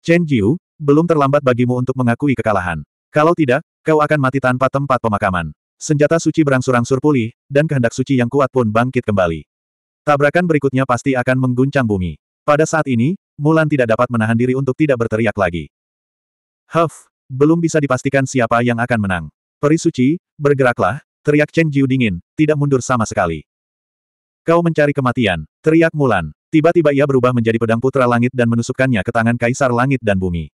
Chen Jiu, belum terlambat bagimu untuk mengakui kekalahan. Kalau tidak, kau akan mati tanpa tempat pemakaman. Senjata suci berangsur-angsur pulih, dan kehendak suci yang kuat pun bangkit kembali. Tabrakan berikutnya pasti akan mengguncang bumi. Pada saat ini, Mulan tidak dapat menahan diri untuk tidak berteriak lagi. Huff, belum bisa dipastikan siapa yang akan menang. Peri suci, bergeraklah, teriak Chen Jiu dingin, tidak mundur sama sekali. Kau mencari kematian, teriak Mulan. Tiba-tiba ia berubah menjadi pedang putra langit dan menusukkannya ke tangan kaisar langit dan bumi.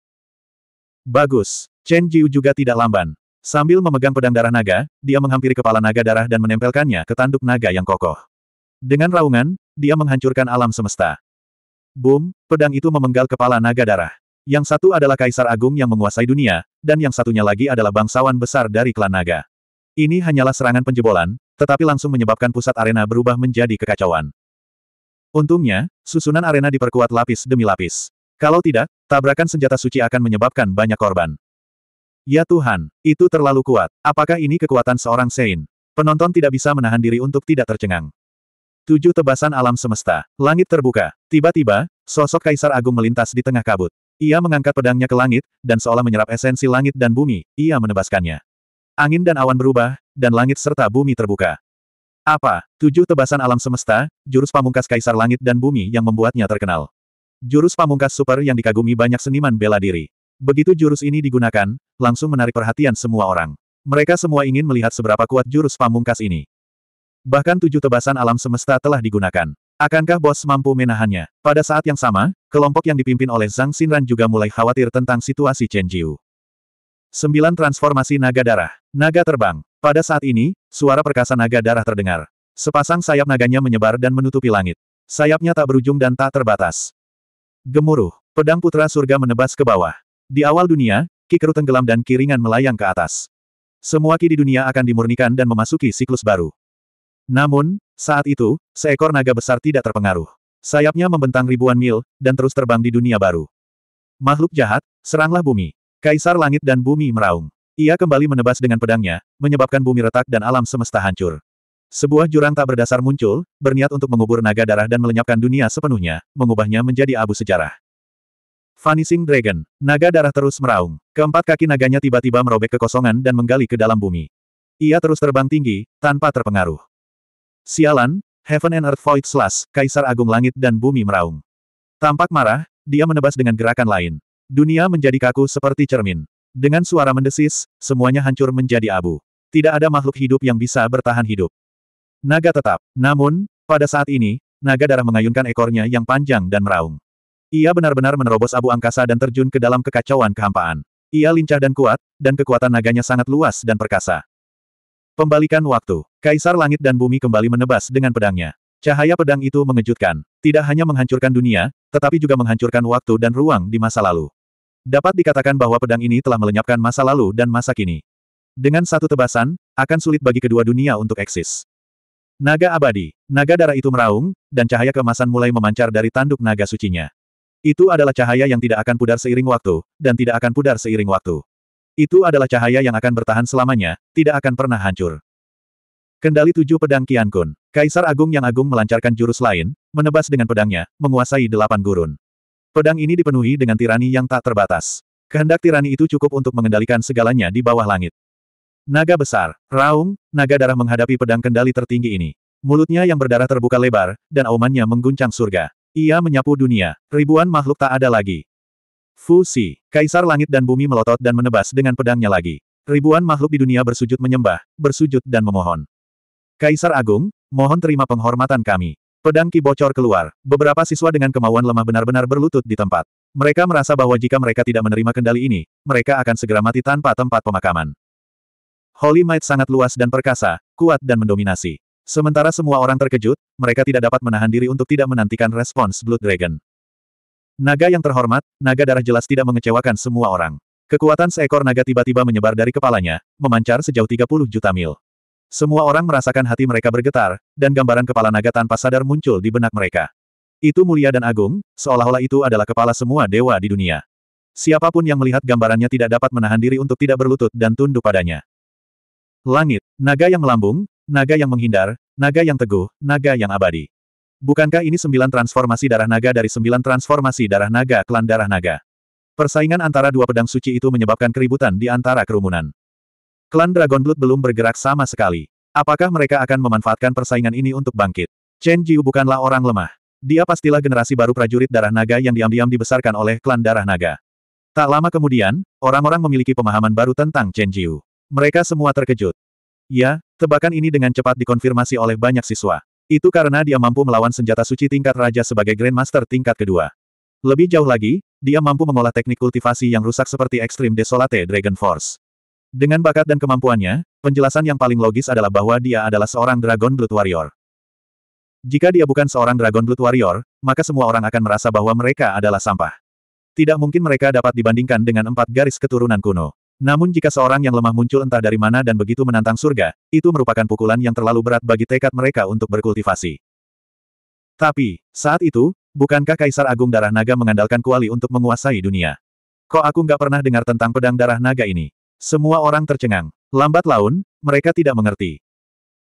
Bagus. Chen Jiu juga tidak lamban. Sambil memegang pedang darah naga, dia menghampiri kepala naga darah dan menempelkannya ke tanduk naga yang kokoh. Dengan raungan, dia menghancurkan alam semesta. Boom, pedang itu memenggal kepala naga darah. Yang satu adalah kaisar agung yang menguasai dunia, dan yang satunya lagi adalah bangsawan besar dari klan naga. Ini hanyalah serangan penjebolan, tetapi langsung menyebabkan pusat arena berubah menjadi kekacauan. Untungnya, susunan arena diperkuat lapis demi lapis. Kalau tidak, tabrakan senjata suci akan menyebabkan banyak korban. Ya Tuhan, itu terlalu kuat. Apakah ini kekuatan seorang Sein? Penonton tidak bisa menahan diri untuk tidak tercengang. Tujuh tebasan alam semesta. Langit terbuka. Tiba-tiba, sosok Kaisar Agung melintas di tengah kabut. Ia mengangkat pedangnya ke langit, dan seolah menyerap esensi langit dan bumi, ia menebaskannya. Angin dan awan berubah, dan langit serta bumi terbuka. Apa? Tujuh tebasan alam semesta, jurus pamungkas kaisar langit dan bumi yang membuatnya terkenal. Jurus pamungkas super yang dikagumi banyak seniman bela diri. Begitu jurus ini digunakan, langsung menarik perhatian semua orang. Mereka semua ingin melihat seberapa kuat jurus pamungkas ini. Bahkan tujuh tebasan alam semesta telah digunakan. Akankah bos mampu menahannya? Pada saat yang sama, kelompok yang dipimpin oleh Zhang Xinran juga mulai khawatir tentang situasi Chen Jiu. Sembilan Transformasi Naga Darah Naga Terbang pada saat ini, suara perkasa naga darah terdengar. Sepasang sayap naganya menyebar dan menutupi langit. Sayapnya tak berujung dan tak terbatas. Gemuruh, pedang putra surga menebas ke bawah. Di awal dunia, Kikeru tenggelam dan Kiringan melayang ke atas. Semua ki di dunia akan dimurnikan dan memasuki siklus baru. Namun, saat itu, seekor naga besar tidak terpengaruh. Sayapnya membentang ribuan mil, dan terus terbang di dunia baru. Makhluk jahat, seranglah bumi. Kaisar langit dan bumi meraung. Ia kembali menebas dengan pedangnya, menyebabkan bumi retak dan alam semesta hancur. Sebuah jurang tak berdasar muncul, berniat untuk mengubur naga darah dan melenyapkan dunia sepenuhnya, mengubahnya menjadi abu sejarah. Vanishing Dragon, naga darah terus meraung. Keempat kaki naganya tiba-tiba merobek kekosongan dan menggali ke dalam bumi. Ia terus terbang tinggi, tanpa terpengaruh. Sialan, Heaven and Earth Void Slash, Kaisar Agung Langit dan Bumi Meraung. Tampak marah, dia menebas dengan gerakan lain. Dunia menjadi kaku seperti cermin. Dengan suara mendesis, semuanya hancur menjadi abu. Tidak ada makhluk hidup yang bisa bertahan hidup. Naga tetap. Namun, pada saat ini, naga darah mengayunkan ekornya yang panjang dan meraung. Ia benar-benar menerobos abu angkasa dan terjun ke dalam kekacauan kehampaan. Ia lincah dan kuat, dan kekuatan naganya sangat luas dan perkasa. Pembalikan waktu. Kaisar langit dan bumi kembali menebas dengan pedangnya. Cahaya pedang itu mengejutkan. Tidak hanya menghancurkan dunia, tetapi juga menghancurkan waktu dan ruang di masa lalu. Dapat dikatakan bahwa pedang ini telah melenyapkan masa lalu dan masa kini. Dengan satu tebasan, akan sulit bagi kedua dunia untuk eksis. Naga abadi, naga darah itu meraung, dan cahaya kemasan mulai memancar dari tanduk naga sucinya. Itu adalah cahaya yang tidak akan pudar seiring waktu, dan tidak akan pudar seiring waktu. Itu adalah cahaya yang akan bertahan selamanya, tidak akan pernah hancur. Kendali tujuh pedang Kian Kun, Kaisar Agung yang agung melancarkan jurus lain, menebas dengan pedangnya, menguasai delapan gurun. Pedang ini dipenuhi dengan tirani yang tak terbatas. Kehendak tirani itu cukup untuk mengendalikan segalanya di bawah langit. Naga besar, raung, naga darah menghadapi pedang kendali tertinggi ini. Mulutnya yang berdarah terbuka lebar, dan aumannya mengguncang surga. Ia menyapu dunia, ribuan makhluk tak ada lagi. Fusi, kaisar langit dan bumi melotot dan menebas dengan pedangnya lagi. Ribuan makhluk di dunia bersujud menyembah, bersujud dan memohon. Kaisar Agung, mohon terima penghormatan kami. Pedang Ki bocor keluar. Beberapa siswa dengan kemauan lemah benar-benar berlutut di tempat. Mereka merasa bahwa jika mereka tidak menerima kendali ini, mereka akan segera mati tanpa tempat pemakaman. Holy Might sangat luas dan perkasa, kuat dan mendominasi. Sementara semua orang terkejut, mereka tidak dapat menahan diri untuk tidak menantikan respons Blood Dragon. Naga yang terhormat, naga darah jelas tidak mengecewakan semua orang. Kekuatan seekor naga tiba-tiba menyebar dari kepalanya, memancar sejauh 30 juta mil. Semua orang merasakan hati mereka bergetar, dan gambaran kepala naga tanpa sadar muncul di benak mereka. Itu mulia dan agung, seolah-olah itu adalah kepala semua dewa di dunia. Siapapun yang melihat gambarannya tidak dapat menahan diri untuk tidak berlutut dan tunduk padanya. Langit, naga yang melambung, naga yang menghindar, naga yang teguh, naga yang abadi. Bukankah ini sembilan transformasi darah naga dari sembilan transformasi darah naga klan darah naga? Persaingan antara dua pedang suci itu menyebabkan keributan di antara kerumunan. Klan Dragon Blood belum bergerak sama sekali. Apakah mereka akan memanfaatkan persaingan ini untuk bangkit? Chen Jiu bukanlah orang lemah. Dia pastilah generasi baru prajurit darah naga yang diam-diam dibesarkan oleh klan darah naga. Tak lama kemudian, orang-orang memiliki pemahaman baru tentang Chen Jiu. Mereka semua terkejut. Ya, tebakan ini dengan cepat dikonfirmasi oleh banyak siswa. Itu karena dia mampu melawan senjata suci tingkat raja sebagai Grandmaster tingkat kedua. Lebih jauh lagi, dia mampu mengolah teknik kultivasi yang rusak seperti Extreme Desolate Dragon Force. Dengan bakat dan kemampuannya, penjelasan yang paling logis adalah bahwa dia adalah seorang Dragon Blood Warrior. Jika dia bukan seorang Dragon Blood Warrior, maka semua orang akan merasa bahwa mereka adalah sampah. Tidak mungkin mereka dapat dibandingkan dengan empat garis keturunan kuno. Namun jika seorang yang lemah muncul entah dari mana dan begitu menantang surga, itu merupakan pukulan yang terlalu berat bagi tekad mereka untuk berkultivasi. Tapi, saat itu, bukankah Kaisar Agung Darah Naga mengandalkan kuali untuk menguasai dunia? Kok aku nggak pernah dengar tentang pedang darah naga ini? Semua orang tercengang. Lambat laun, mereka tidak mengerti.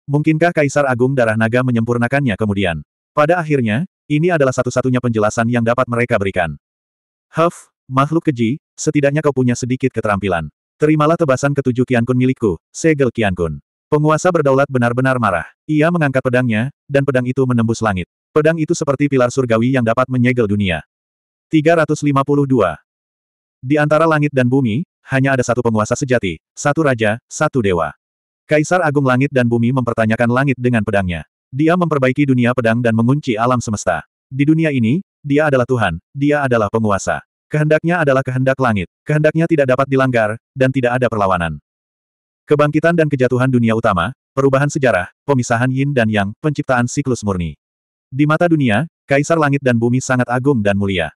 Mungkinkah Kaisar Agung Darah Naga menyempurnakannya kemudian? Pada akhirnya, ini adalah satu-satunya penjelasan yang dapat mereka berikan. Huff, makhluk keji, setidaknya kau punya sedikit keterampilan. Terimalah tebasan ketujuh Kiankun milikku, segel Kiankun. Penguasa berdaulat benar-benar marah. Ia mengangkat pedangnya, dan pedang itu menembus langit. Pedang itu seperti pilar surgawi yang dapat menyegel dunia. 352. Di antara langit dan bumi, hanya ada satu penguasa sejati, satu raja, satu dewa. Kaisar Agung Langit dan Bumi mempertanyakan langit dengan pedangnya. Dia memperbaiki dunia pedang dan mengunci alam semesta. Di dunia ini, dia adalah Tuhan, dia adalah penguasa. Kehendaknya adalah kehendak langit, kehendaknya tidak dapat dilanggar, dan tidak ada perlawanan. Kebangkitan dan kejatuhan dunia utama, perubahan sejarah, pemisahan yin dan yang, penciptaan siklus murni. Di mata dunia, kaisar langit dan bumi sangat agung dan mulia.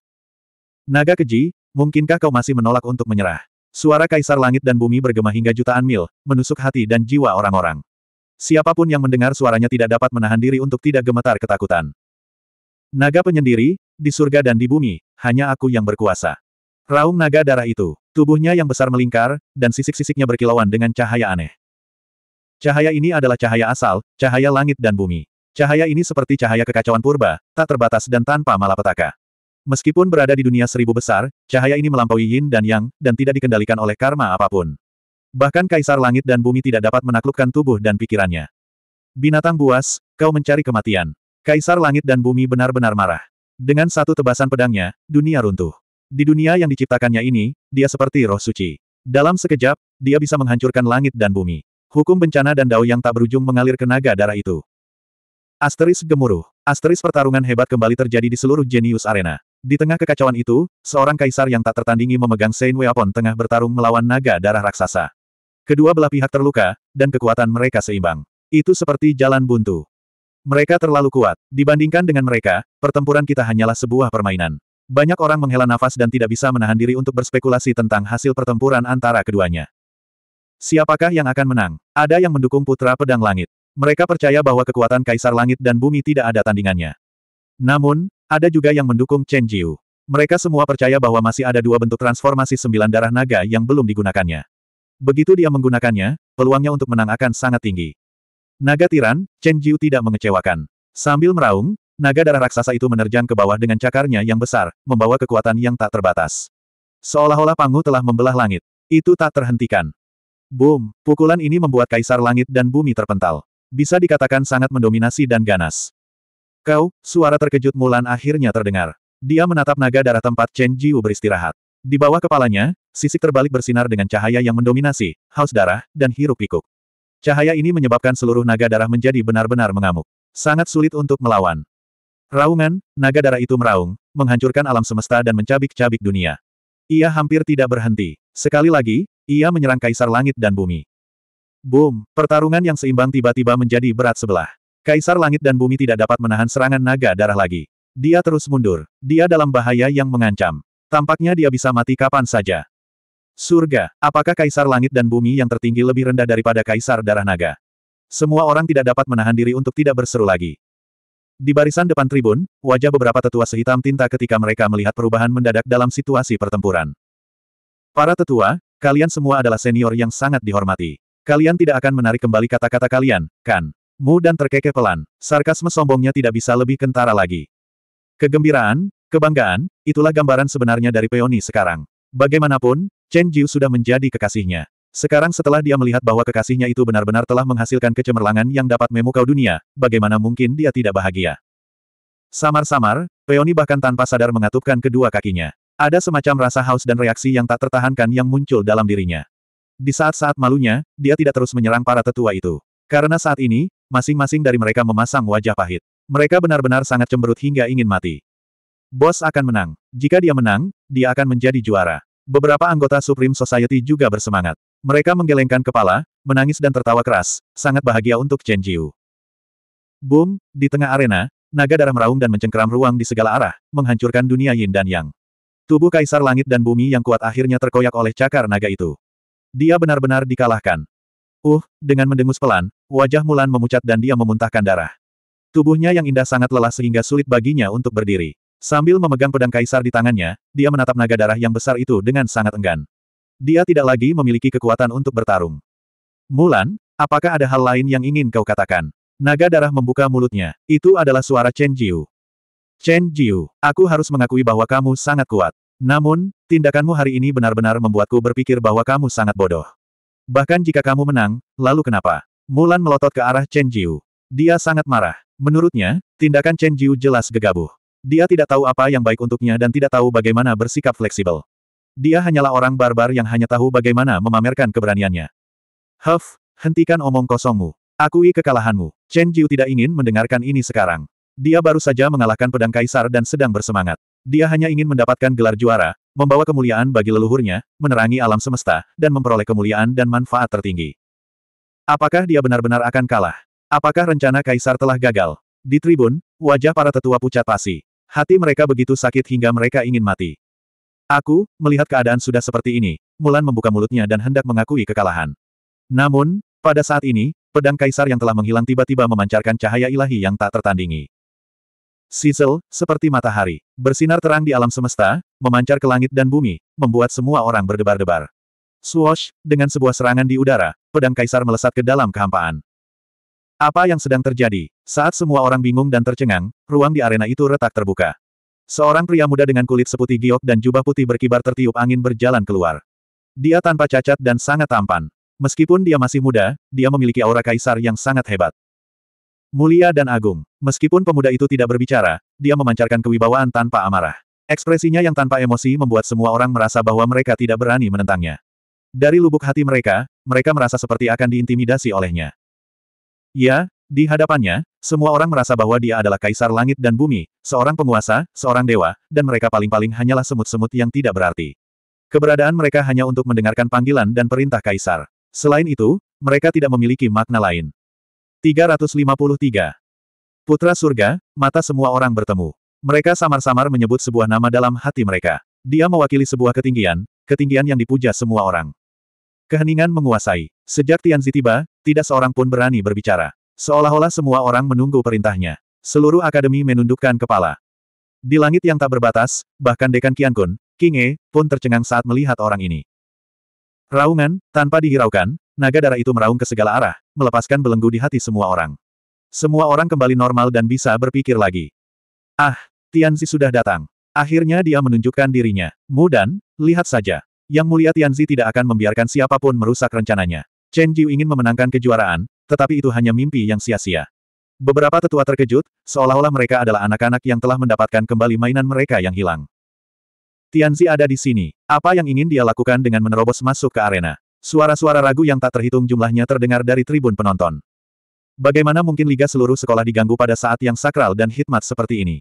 Naga keji, mungkinkah kau masih menolak untuk menyerah? Suara kaisar langit dan bumi bergema hingga jutaan mil, menusuk hati dan jiwa orang-orang. Siapapun yang mendengar suaranya tidak dapat menahan diri untuk tidak gemetar ketakutan. Naga penyendiri, di surga dan di bumi, hanya aku yang berkuasa. Raung naga darah itu, tubuhnya yang besar melingkar, dan sisik-sisiknya berkilauan dengan cahaya aneh. Cahaya ini adalah cahaya asal, cahaya langit dan bumi. Cahaya ini seperti cahaya kekacauan purba, tak terbatas dan tanpa malapetaka. Meskipun berada di dunia seribu besar, cahaya ini melampaui yin dan yang, dan tidak dikendalikan oleh karma apapun. Bahkan kaisar langit dan bumi tidak dapat menaklukkan tubuh dan pikirannya. Binatang buas, kau mencari kematian. Kaisar langit dan bumi benar-benar marah. Dengan satu tebasan pedangnya, dunia runtuh. Di dunia yang diciptakannya ini, dia seperti roh suci. Dalam sekejap, dia bisa menghancurkan langit dan bumi. Hukum bencana dan dao yang tak berujung mengalir ke naga darah itu. Asteris gemuruh. Asteris pertarungan hebat kembali terjadi di seluruh jenius Arena. Di tengah kekacauan itu, seorang kaisar yang tak tertandingi memegang Sein Weapon tengah bertarung melawan naga darah raksasa. Kedua belah pihak terluka, dan kekuatan mereka seimbang. Itu seperti jalan buntu. Mereka terlalu kuat. Dibandingkan dengan mereka, pertempuran kita hanyalah sebuah permainan. Banyak orang menghela nafas dan tidak bisa menahan diri untuk berspekulasi tentang hasil pertempuran antara keduanya. Siapakah yang akan menang? Ada yang mendukung Putra Pedang Langit. Mereka percaya bahwa kekuatan Kaisar Langit dan Bumi tidak ada tandingannya. Namun, ada juga yang mendukung Chen Jiu. Mereka semua percaya bahwa masih ada dua bentuk transformasi sembilan darah naga yang belum digunakannya. Begitu dia menggunakannya, peluangnya untuk menang akan sangat tinggi. Naga tiran, Chen Jiu tidak mengecewakan. Sambil meraung, naga darah raksasa itu menerjang ke bawah dengan cakarnya yang besar, membawa kekuatan yang tak terbatas. Seolah-olah Pangu telah membelah langit. Itu tak terhentikan. Boom, pukulan ini membuat kaisar langit dan bumi terpental. Bisa dikatakan sangat mendominasi dan ganas. Kau, suara terkejut Mulan akhirnya terdengar. Dia menatap naga darah tempat Chen Jiu beristirahat. Di bawah kepalanya, sisik terbalik bersinar dengan cahaya yang mendominasi, haus darah, dan hiruk pikuk. Cahaya ini menyebabkan seluruh naga darah menjadi benar-benar mengamuk. Sangat sulit untuk melawan. Raungan, naga darah itu meraung, menghancurkan alam semesta dan mencabik-cabik dunia. Ia hampir tidak berhenti. Sekali lagi, ia menyerang kaisar langit dan bumi. Boom, pertarungan yang seimbang tiba-tiba menjadi berat sebelah. Kaisar langit dan bumi tidak dapat menahan serangan naga darah lagi. Dia terus mundur. Dia dalam bahaya yang mengancam. Tampaknya dia bisa mati kapan saja. Surga, apakah kaisar langit dan bumi yang tertinggi lebih rendah daripada kaisar darah naga? Semua orang tidak dapat menahan diri untuk tidak berseru lagi. Di barisan depan tribun, wajah beberapa tetua sehitam tinta ketika mereka melihat perubahan mendadak dalam situasi pertempuran. Para tetua, kalian semua adalah senior yang sangat dihormati. Kalian tidak akan menarik kembali kata-kata kalian, kan? Mu dan terkeke pelan, sarkasme sombongnya tidak bisa lebih kentara lagi. Kegembiraan, kebanggaan, itulah gambaran sebenarnya dari Peoni sekarang. Bagaimanapun, Chen Jiu sudah menjadi kekasihnya. Sekarang setelah dia melihat bahwa kekasihnya itu benar-benar telah menghasilkan kecemerlangan yang dapat memukau dunia, bagaimana mungkin dia tidak bahagia? Samar-samar, Peoni bahkan tanpa sadar mengatupkan kedua kakinya. Ada semacam rasa haus dan reaksi yang tak tertahankan yang muncul dalam dirinya. Di saat-saat malunya, dia tidak terus menyerang para tetua itu. Karena saat ini, masing-masing dari mereka memasang wajah pahit. Mereka benar-benar sangat cemberut hingga ingin mati. Bos akan menang. Jika dia menang, dia akan menjadi juara. Beberapa anggota Supreme Society juga bersemangat. Mereka menggelengkan kepala, menangis dan tertawa keras, sangat bahagia untuk Chen Jiu. Boom, di tengah arena, naga darah meraung dan mencengkeram ruang di segala arah, menghancurkan dunia yin dan yang. Tubuh kaisar langit dan bumi yang kuat akhirnya terkoyak oleh cakar naga itu. Dia benar-benar dikalahkan. Uh, dengan mendengus pelan, wajah Mulan memucat dan dia memuntahkan darah. Tubuhnya yang indah sangat lelah sehingga sulit baginya untuk berdiri. Sambil memegang pedang kaisar di tangannya, dia menatap naga darah yang besar itu dengan sangat enggan. Dia tidak lagi memiliki kekuatan untuk bertarung. Mulan, apakah ada hal lain yang ingin kau katakan? Naga darah membuka mulutnya. Itu adalah suara Chen Jiu. Chen Jiu, aku harus mengakui bahwa kamu sangat kuat. Namun, tindakanmu hari ini benar-benar membuatku berpikir bahwa kamu sangat bodoh. Bahkan jika kamu menang, lalu kenapa? Mulan melotot ke arah Chen Jiu. Dia sangat marah. Menurutnya, tindakan Chen Jiu jelas gegabah. Dia tidak tahu apa yang baik untuknya dan tidak tahu bagaimana bersikap fleksibel. Dia hanyalah orang barbar yang hanya tahu bagaimana memamerkan keberaniannya. Huff, hentikan omong kosongmu. Akui kekalahanmu. Chen Jiu tidak ingin mendengarkan ini sekarang. Dia baru saja mengalahkan pedang kaisar dan sedang bersemangat. Dia hanya ingin mendapatkan gelar juara, membawa kemuliaan bagi leluhurnya, menerangi alam semesta, dan memperoleh kemuliaan dan manfaat tertinggi. Apakah dia benar-benar akan kalah? Apakah rencana kaisar telah gagal? Di tribun, wajah para tetua pucat pasi. Hati mereka begitu sakit hingga mereka ingin mati. Aku, melihat keadaan sudah seperti ini, Mulan membuka mulutnya dan hendak mengakui kekalahan. Namun, pada saat ini, pedang kaisar yang telah menghilang tiba-tiba memancarkan cahaya ilahi yang tak tertandingi. Sizzle, seperti matahari, bersinar terang di alam semesta, memancar ke langit dan bumi, membuat semua orang berdebar-debar. Swoosh, dengan sebuah serangan di udara, pedang kaisar melesat ke dalam kehampaan. Apa yang sedang terjadi? Saat semua orang bingung dan tercengang, ruang di arena itu retak terbuka. Seorang pria muda dengan kulit seputih giok dan jubah putih berkibar tertiup angin berjalan keluar. Dia tanpa cacat dan sangat tampan. Meskipun dia masih muda, dia memiliki aura kaisar yang sangat hebat. Mulia dan agung. Meskipun pemuda itu tidak berbicara, dia memancarkan kewibawaan tanpa amarah. Ekspresinya yang tanpa emosi membuat semua orang merasa bahwa mereka tidak berani menentangnya. Dari lubuk hati mereka, mereka merasa seperti akan diintimidasi olehnya. Ya, di hadapannya, semua orang merasa bahwa dia adalah kaisar langit dan bumi, seorang penguasa, seorang dewa, dan mereka paling-paling hanyalah semut-semut yang tidak berarti. Keberadaan mereka hanya untuk mendengarkan panggilan dan perintah kaisar. Selain itu, mereka tidak memiliki makna lain. 353. Putra surga, mata semua orang bertemu. Mereka samar-samar menyebut sebuah nama dalam hati mereka. Dia mewakili sebuah ketinggian, ketinggian yang dipuja semua orang. Keheningan menguasai. Sejak Tianzi tiba, tidak seorang pun berani berbicara. Seolah-olah semua orang menunggu perintahnya. Seluruh akademi menundukkan kepala. Di langit yang tak berbatas, bahkan Dekan Qiankun, King E, pun tercengang saat melihat orang ini. Raungan, tanpa dihiraukan, naga darah itu meraung ke segala arah, melepaskan belenggu di hati semua orang. Semua orang kembali normal dan bisa berpikir lagi. Ah, Tianzi sudah datang. Akhirnya dia menunjukkan dirinya. Mudan, lihat saja. Yang mulia Tianzi tidak akan membiarkan siapapun merusak rencananya. Chen Jiu ingin memenangkan kejuaraan, tetapi itu hanya mimpi yang sia-sia. Beberapa tetua terkejut, seolah-olah mereka adalah anak-anak yang telah mendapatkan kembali mainan mereka yang hilang. Tianzi ada di sini. Apa yang ingin dia lakukan dengan menerobos masuk ke arena? Suara-suara ragu yang tak terhitung jumlahnya terdengar dari tribun penonton. Bagaimana mungkin liga seluruh sekolah diganggu pada saat yang sakral dan hikmat seperti ini?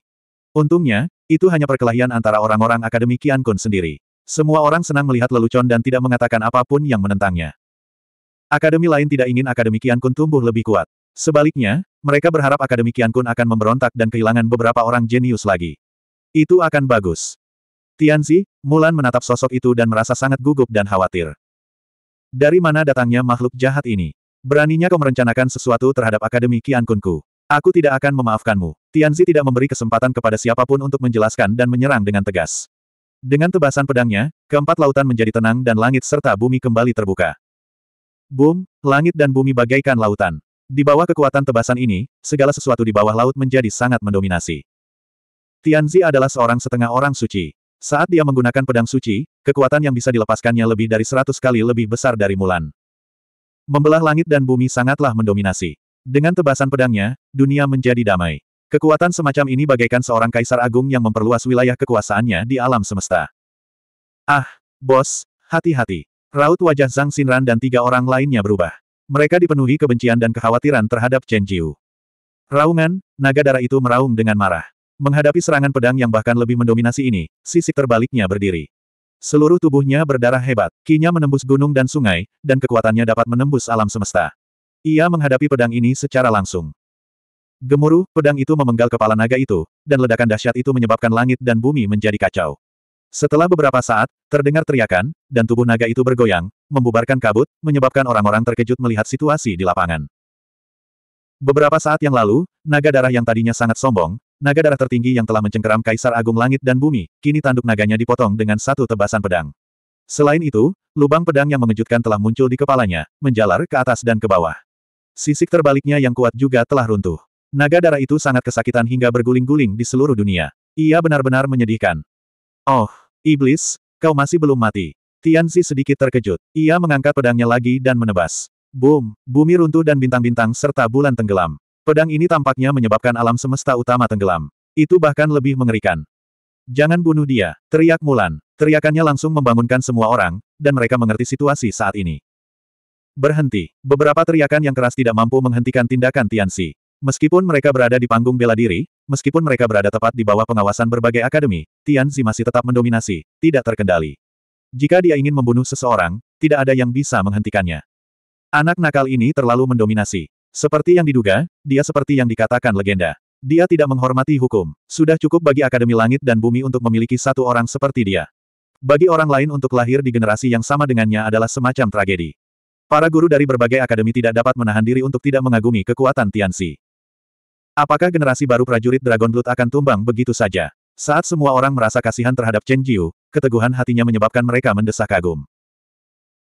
Untungnya, itu hanya perkelahian antara orang-orang Akademi Kian Kun sendiri. Semua orang senang melihat lelucon dan tidak mengatakan apapun yang menentangnya. Akademi lain tidak ingin Akademi Kian Kun tumbuh lebih kuat. Sebaliknya, mereka berharap Akademi Kian Kun akan memberontak dan kehilangan beberapa orang jenius lagi. Itu akan bagus. Tianzi, Mulan menatap sosok itu dan merasa sangat gugup dan khawatir. Dari mana datangnya makhluk jahat ini? Beraninya kau merencanakan sesuatu terhadap Akademi Kian Kunku. Aku tidak akan memaafkanmu. Tianzi tidak memberi kesempatan kepada siapapun untuk menjelaskan dan menyerang dengan tegas. Dengan tebasan pedangnya, keempat lautan menjadi tenang dan langit serta bumi kembali terbuka. Boom, langit dan bumi bagaikan lautan. Di bawah kekuatan tebasan ini, segala sesuatu di bawah laut menjadi sangat mendominasi. Tianzi adalah seorang setengah orang suci. Saat dia menggunakan pedang suci, kekuatan yang bisa dilepaskannya lebih dari seratus kali lebih besar dari Mulan. Membelah langit dan bumi sangatlah mendominasi. Dengan tebasan pedangnya, dunia menjadi damai. Kekuatan semacam ini bagaikan seorang kaisar agung yang memperluas wilayah kekuasaannya di alam semesta. Ah, bos, hati-hati. Raut wajah Zhang Xinran dan tiga orang lainnya berubah. Mereka dipenuhi kebencian dan kekhawatiran terhadap Chen Jiu. Raungan, naga darah itu meraung dengan marah. Menghadapi serangan pedang yang bahkan lebih mendominasi ini, sisik terbaliknya berdiri. Seluruh tubuhnya berdarah hebat, kinya menembus gunung dan sungai, dan kekuatannya dapat menembus alam semesta. Ia menghadapi pedang ini secara langsung. Gemuruh, pedang itu memenggal kepala naga itu, dan ledakan dahsyat itu menyebabkan langit dan bumi menjadi kacau. Setelah beberapa saat, terdengar teriakan, dan tubuh naga itu bergoyang, membubarkan kabut, menyebabkan orang-orang terkejut melihat situasi di lapangan. Beberapa saat yang lalu, naga darah yang tadinya sangat sombong, Naga darah tertinggi yang telah mencengkeram Kaisar Agung Langit dan Bumi, kini tanduk naganya dipotong dengan satu tebasan pedang. Selain itu, lubang pedang yang mengejutkan telah muncul di kepalanya, menjalar ke atas dan ke bawah. Sisik terbaliknya yang kuat juga telah runtuh. Naga darah itu sangat kesakitan hingga berguling-guling di seluruh dunia. Ia benar-benar menyedihkan. Oh, Iblis, kau masih belum mati. Tianzi sedikit terkejut. Ia mengangkat pedangnya lagi dan menebas. Boom, bumi runtuh dan bintang-bintang serta bulan tenggelam. Pedang ini tampaknya menyebabkan alam semesta utama tenggelam. Itu bahkan lebih mengerikan. Jangan bunuh dia, teriak Mulan. Teriakannya langsung membangunkan semua orang, dan mereka mengerti situasi saat ini. Berhenti. Beberapa teriakan yang keras tidak mampu menghentikan tindakan Tianxi. Meskipun mereka berada di panggung bela diri, meskipun mereka berada tepat di bawah pengawasan berbagai akademi, Tianxi masih tetap mendominasi, tidak terkendali. Jika dia ingin membunuh seseorang, tidak ada yang bisa menghentikannya. Anak nakal ini terlalu mendominasi. Seperti yang diduga, dia seperti yang dikatakan legenda. Dia tidak menghormati hukum. Sudah cukup bagi Akademi Langit dan Bumi untuk memiliki satu orang seperti dia. Bagi orang lain untuk lahir di generasi yang sama dengannya adalah semacam tragedi. Para guru dari berbagai akademi tidak dapat menahan diri untuk tidak mengagumi kekuatan Tianxi. Apakah generasi baru prajurit Dragon Blood akan tumbang begitu saja? Saat semua orang merasa kasihan terhadap Chen Jiu, keteguhan hatinya menyebabkan mereka mendesak kagum.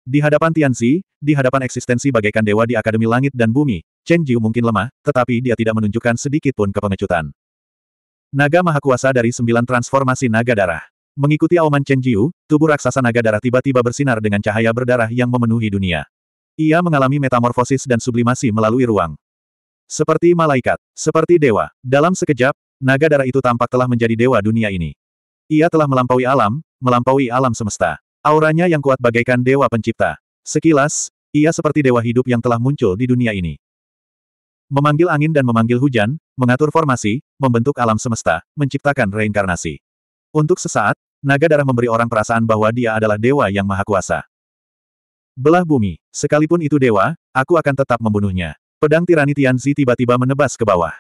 Di hadapan Tianzi, di hadapan eksistensi bagaikan dewa di Akademi Langit dan Bumi, Chen Jiu mungkin lemah, tetapi dia tidak menunjukkan sedikit pun kepengecutan. Naga Maha Kuasa dari sembilan transformasi naga darah. Mengikuti auman Chen Jiu, tubuh raksasa naga darah tiba-tiba bersinar dengan cahaya berdarah yang memenuhi dunia. Ia mengalami metamorfosis dan sublimasi melalui ruang. Seperti malaikat, seperti dewa, dalam sekejap, naga darah itu tampak telah menjadi dewa dunia ini. Ia telah melampaui alam, melampaui alam semesta. Auranya yang kuat bagaikan dewa pencipta. Sekilas, ia seperti dewa hidup yang telah muncul di dunia ini. Memanggil angin dan memanggil hujan, mengatur formasi, membentuk alam semesta, menciptakan reinkarnasi. Untuk sesaat, naga darah memberi orang perasaan bahwa dia adalah dewa yang maha kuasa. Belah bumi, sekalipun itu dewa, aku akan tetap membunuhnya. Pedang tirani Tianzi tiba-tiba menebas ke bawah.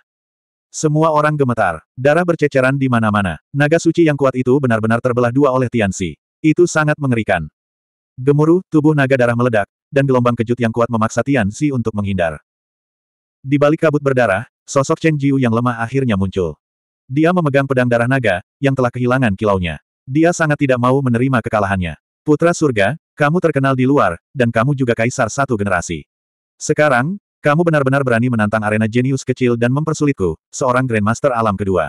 Semua orang gemetar, darah berceceran di mana-mana. Naga suci yang kuat itu benar-benar terbelah dua oleh Tianzi. Itu sangat mengerikan. Gemuruh, tubuh naga darah meledak, dan gelombang kejut yang kuat memaksa Tian Xi untuk menghindar. Di balik kabut berdarah, sosok Chen Jiu yang lemah akhirnya muncul. Dia memegang pedang darah naga, yang telah kehilangan kilaunya. Dia sangat tidak mau menerima kekalahannya. Putra surga, kamu terkenal di luar, dan kamu juga kaisar satu generasi. Sekarang, kamu benar-benar berani menantang arena jenius kecil dan mempersulitku, seorang Grandmaster alam kedua.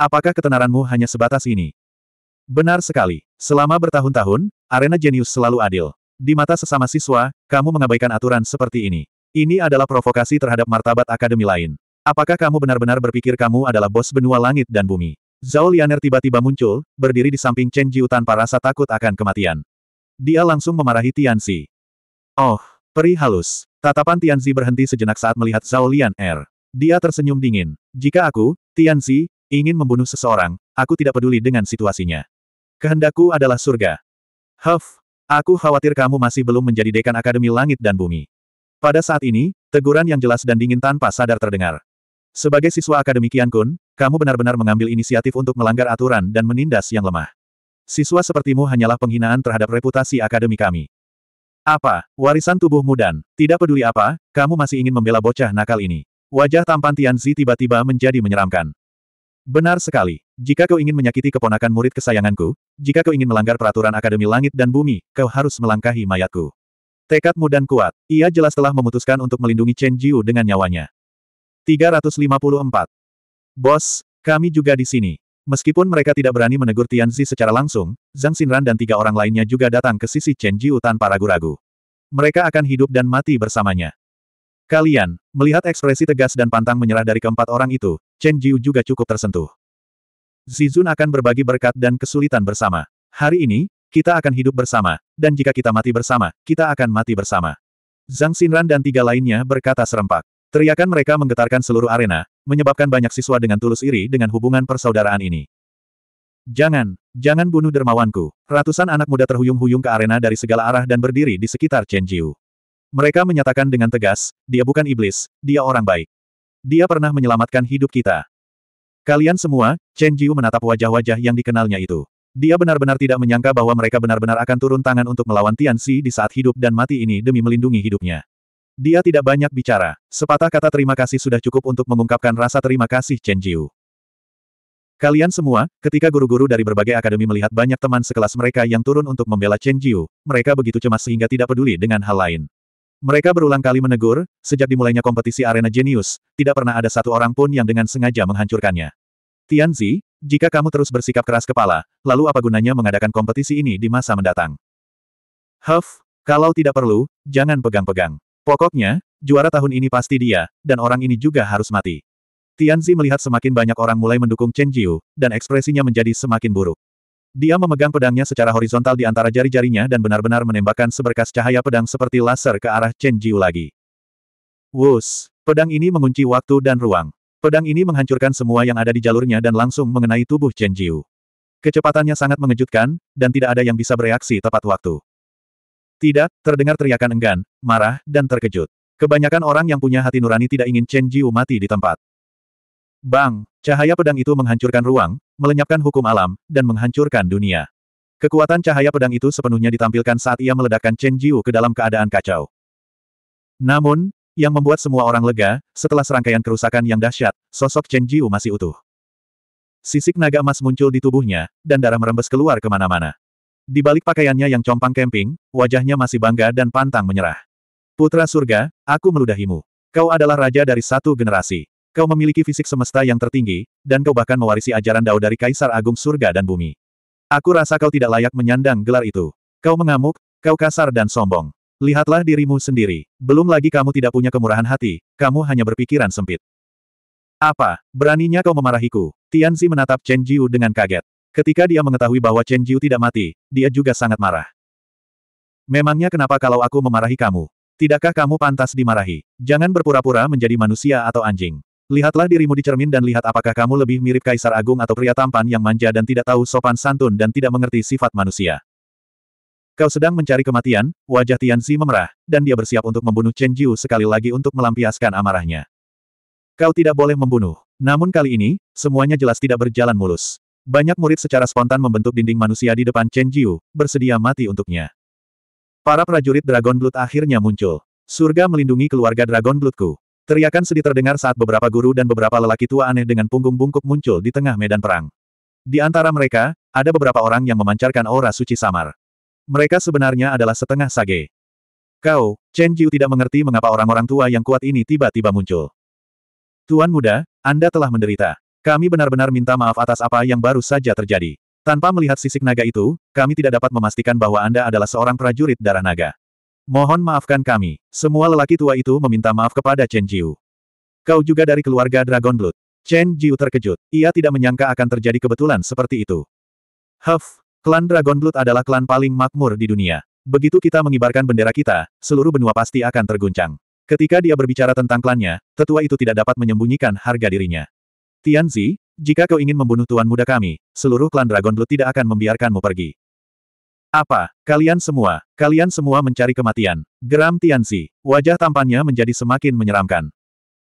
Apakah ketenaranmu hanya sebatas ini? Benar sekali. Selama bertahun-tahun, arena jenius selalu adil. Di mata sesama siswa, kamu mengabaikan aturan seperti ini. Ini adalah provokasi terhadap martabat akademi lain. Apakah kamu benar-benar berpikir kamu adalah bos benua langit dan bumi? Zhao Lianer tiba-tiba muncul, berdiri di samping Chen Jiu tanpa rasa takut akan kematian. Dia langsung memarahi Tianzi. Oh, peri halus. Tatapan Tianzi berhenti sejenak saat melihat Zhao Lianer. Dia tersenyum dingin. Jika aku, Tianzi, ingin membunuh seseorang, aku tidak peduli dengan situasinya. Kehendakku adalah surga. Huff, aku khawatir kamu masih belum menjadi dekan Akademi Langit dan Bumi. Pada saat ini, teguran yang jelas dan dingin tanpa sadar terdengar. Sebagai siswa Akademi Kian Kun, kamu benar-benar mengambil inisiatif untuk melanggar aturan dan menindas yang lemah. Siswa sepertimu hanyalah penghinaan terhadap reputasi akademi kami. Apa, warisan tubuhmu dan, tidak peduli apa, kamu masih ingin membela bocah nakal ini. Wajah tampan Tianzi tiba-tiba menjadi menyeramkan. Benar sekali. Jika kau ingin menyakiti keponakan murid kesayanganku, jika kau ingin melanggar peraturan Akademi Langit dan Bumi, kau harus melangkahi mayatku. Tekadmu dan kuat, ia jelas telah memutuskan untuk melindungi Chen Jiu dengan nyawanya. 354. Bos, kami juga di sini. Meskipun mereka tidak berani menegur Tianzi secara langsung, Zhang Xinran dan tiga orang lainnya juga datang ke sisi Chen Jiu tanpa ragu-ragu. Mereka akan hidup dan mati bersamanya. Kalian, melihat ekspresi tegas dan pantang menyerah dari keempat orang itu, Chen Jiu juga cukup tersentuh. Zizun akan berbagi berkat dan kesulitan bersama. Hari ini, kita akan hidup bersama, dan jika kita mati bersama, kita akan mati bersama. Zhang Xinran dan tiga lainnya berkata serempak. Teriakan mereka menggetarkan seluruh arena, menyebabkan banyak siswa dengan tulus iri dengan hubungan persaudaraan ini. Jangan, jangan bunuh dermawanku. Ratusan anak muda terhuyung-huyung ke arena dari segala arah dan berdiri di sekitar Chen Jiu. Mereka menyatakan dengan tegas, dia bukan iblis, dia orang baik. Dia pernah menyelamatkan hidup kita. Kalian semua, Chen Jiu menatap wajah-wajah yang dikenalnya itu. Dia benar-benar tidak menyangka bahwa mereka benar-benar akan turun tangan untuk melawan Tian Xi di saat hidup dan mati ini demi melindungi hidupnya. Dia tidak banyak bicara, sepatah kata terima kasih sudah cukup untuk mengungkapkan rasa terima kasih Chen Jiu. Kalian semua, ketika guru-guru dari berbagai akademi melihat banyak teman sekelas mereka yang turun untuk membela Chen Jiu, mereka begitu cemas sehingga tidak peduli dengan hal lain. Mereka berulang kali menegur, sejak dimulainya kompetisi arena jenius, tidak pernah ada satu orang pun yang dengan sengaja menghancurkannya. Tianzi, jika kamu terus bersikap keras kepala, lalu apa gunanya mengadakan kompetisi ini di masa mendatang? Huff, kalau tidak perlu, jangan pegang-pegang. Pokoknya, juara tahun ini pasti dia, dan orang ini juga harus mati. Tianzi melihat semakin banyak orang mulai mendukung Chen Jiu, dan ekspresinya menjadi semakin buruk. Dia memegang pedangnya secara horizontal di antara jari-jarinya dan benar-benar menembakkan seberkas cahaya pedang seperti laser ke arah Chen Jiu lagi. Wus! Pedang ini mengunci waktu dan ruang. Pedang ini menghancurkan semua yang ada di jalurnya dan langsung mengenai tubuh Chen Jiu. Kecepatannya sangat mengejutkan, dan tidak ada yang bisa bereaksi tepat waktu. Tidak, terdengar teriakan enggan, marah, dan terkejut. Kebanyakan orang yang punya hati nurani tidak ingin Chen Jiu mati di tempat. Bang! Cahaya pedang itu menghancurkan ruang, melenyapkan hukum alam, dan menghancurkan dunia. Kekuatan cahaya pedang itu sepenuhnya ditampilkan saat ia meledakkan Chen Jiu ke dalam keadaan kacau. Namun, yang membuat semua orang lega, setelah serangkaian kerusakan yang dahsyat, sosok Chen Jiu masih utuh. Sisik naga emas muncul di tubuhnya, dan darah merembes keluar kemana-mana. Di balik pakaiannya yang compang camping, wajahnya masih bangga dan pantang menyerah. Putra surga, aku meludahimu. Kau adalah raja dari satu generasi. Kau memiliki fisik semesta yang tertinggi, dan kau bahkan mewarisi ajaran Dao dari Kaisar Agung Surga dan Bumi. Aku rasa kau tidak layak menyandang gelar itu. Kau mengamuk, kau kasar dan sombong. Lihatlah dirimu sendiri. Belum lagi kamu tidak punya kemurahan hati, kamu hanya berpikiran sempit. Apa, beraninya kau memarahiku? Tianzi menatap Chen Jiu dengan kaget. Ketika dia mengetahui bahwa Chen Jiu tidak mati, dia juga sangat marah. Memangnya kenapa kalau aku memarahi kamu? Tidakkah kamu pantas dimarahi? Jangan berpura-pura menjadi manusia atau anjing. Lihatlah dirimu di cermin dan lihat apakah kamu lebih mirip Kaisar Agung atau pria tampan yang manja dan tidak tahu sopan santun dan tidak mengerti sifat manusia. Kau sedang mencari kematian, wajah Tianzi memerah, dan dia bersiap untuk membunuh Chen Jiu sekali lagi untuk melampiaskan amarahnya. Kau tidak boleh membunuh. Namun kali ini, semuanya jelas tidak berjalan mulus. Banyak murid secara spontan membentuk dinding manusia di depan Chen Jiu, bersedia mati untuknya. Para prajurit Dragon Blood akhirnya muncul. Surga melindungi keluarga Dragon Bloodku. Teriakan sedih terdengar saat beberapa guru dan beberapa lelaki tua aneh dengan punggung bungkuk muncul di tengah medan perang. Di antara mereka, ada beberapa orang yang memancarkan aura suci samar. Mereka sebenarnya adalah setengah sage. Kau, Chen Jiu tidak mengerti mengapa orang-orang tua yang kuat ini tiba-tiba muncul. Tuan muda, Anda telah menderita. Kami benar-benar minta maaf atas apa yang baru saja terjadi. Tanpa melihat sisik naga itu, kami tidak dapat memastikan bahwa Anda adalah seorang prajurit darah naga. Mohon maafkan kami. Semua lelaki tua itu meminta maaf kepada Chen Jiu. Kau juga dari keluarga Dragon Blood. Chen Jiu terkejut. Ia tidak menyangka akan terjadi kebetulan seperti itu. Huff, klan Dragon Blood adalah klan paling makmur di dunia. Begitu kita mengibarkan bendera kita, seluruh benua pasti akan terguncang. Ketika dia berbicara tentang klannya, tetua itu tidak dapat menyembunyikan harga dirinya. Tianzi, jika kau ingin membunuh tuan muda kami, seluruh klan Dragon Blood tidak akan membiarkanmu pergi. Apa, kalian semua, kalian semua mencari kematian. Geram Tianxi, wajah tampannya menjadi semakin menyeramkan.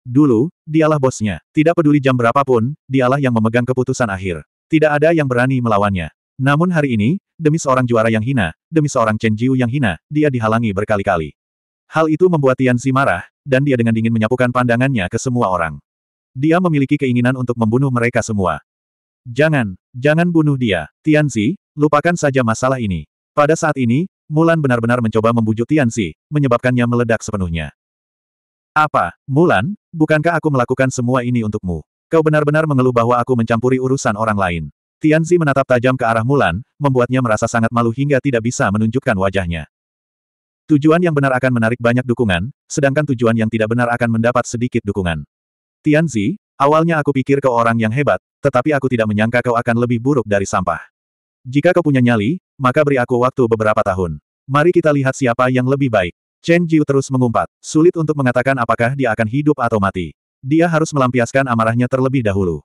Dulu, dialah bosnya. Tidak peduli jam berapapun, dialah yang memegang keputusan akhir. Tidak ada yang berani melawannya. Namun hari ini, demi seorang juara yang hina, demi seorang Chen Jiu yang hina, dia dihalangi berkali-kali. Hal itu membuat Tianxi marah, dan dia dengan dingin menyapukan pandangannya ke semua orang. Dia memiliki keinginan untuk membunuh mereka semua. Jangan, jangan bunuh dia. Tianxi, Lupakan saja masalah ini. Pada saat ini, Mulan benar-benar mencoba membujuk Tianxi, menyebabkannya meledak sepenuhnya. Apa, Mulan, bukankah aku melakukan semua ini untukmu? Kau benar-benar mengeluh bahwa aku mencampuri urusan orang lain. Tianzi menatap tajam ke arah Mulan, membuatnya merasa sangat malu hingga tidak bisa menunjukkan wajahnya. Tujuan yang benar akan menarik banyak dukungan, sedangkan tujuan yang tidak benar akan mendapat sedikit dukungan. Tianzi, awalnya aku pikir kau orang yang hebat, tetapi aku tidak menyangka kau akan lebih buruk dari sampah. Jika kau punya nyali, maka beri aku waktu beberapa tahun. Mari kita lihat siapa yang lebih baik. Chen Jiu terus mengumpat. Sulit untuk mengatakan apakah dia akan hidup atau mati. Dia harus melampiaskan amarahnya terlebih dahulu.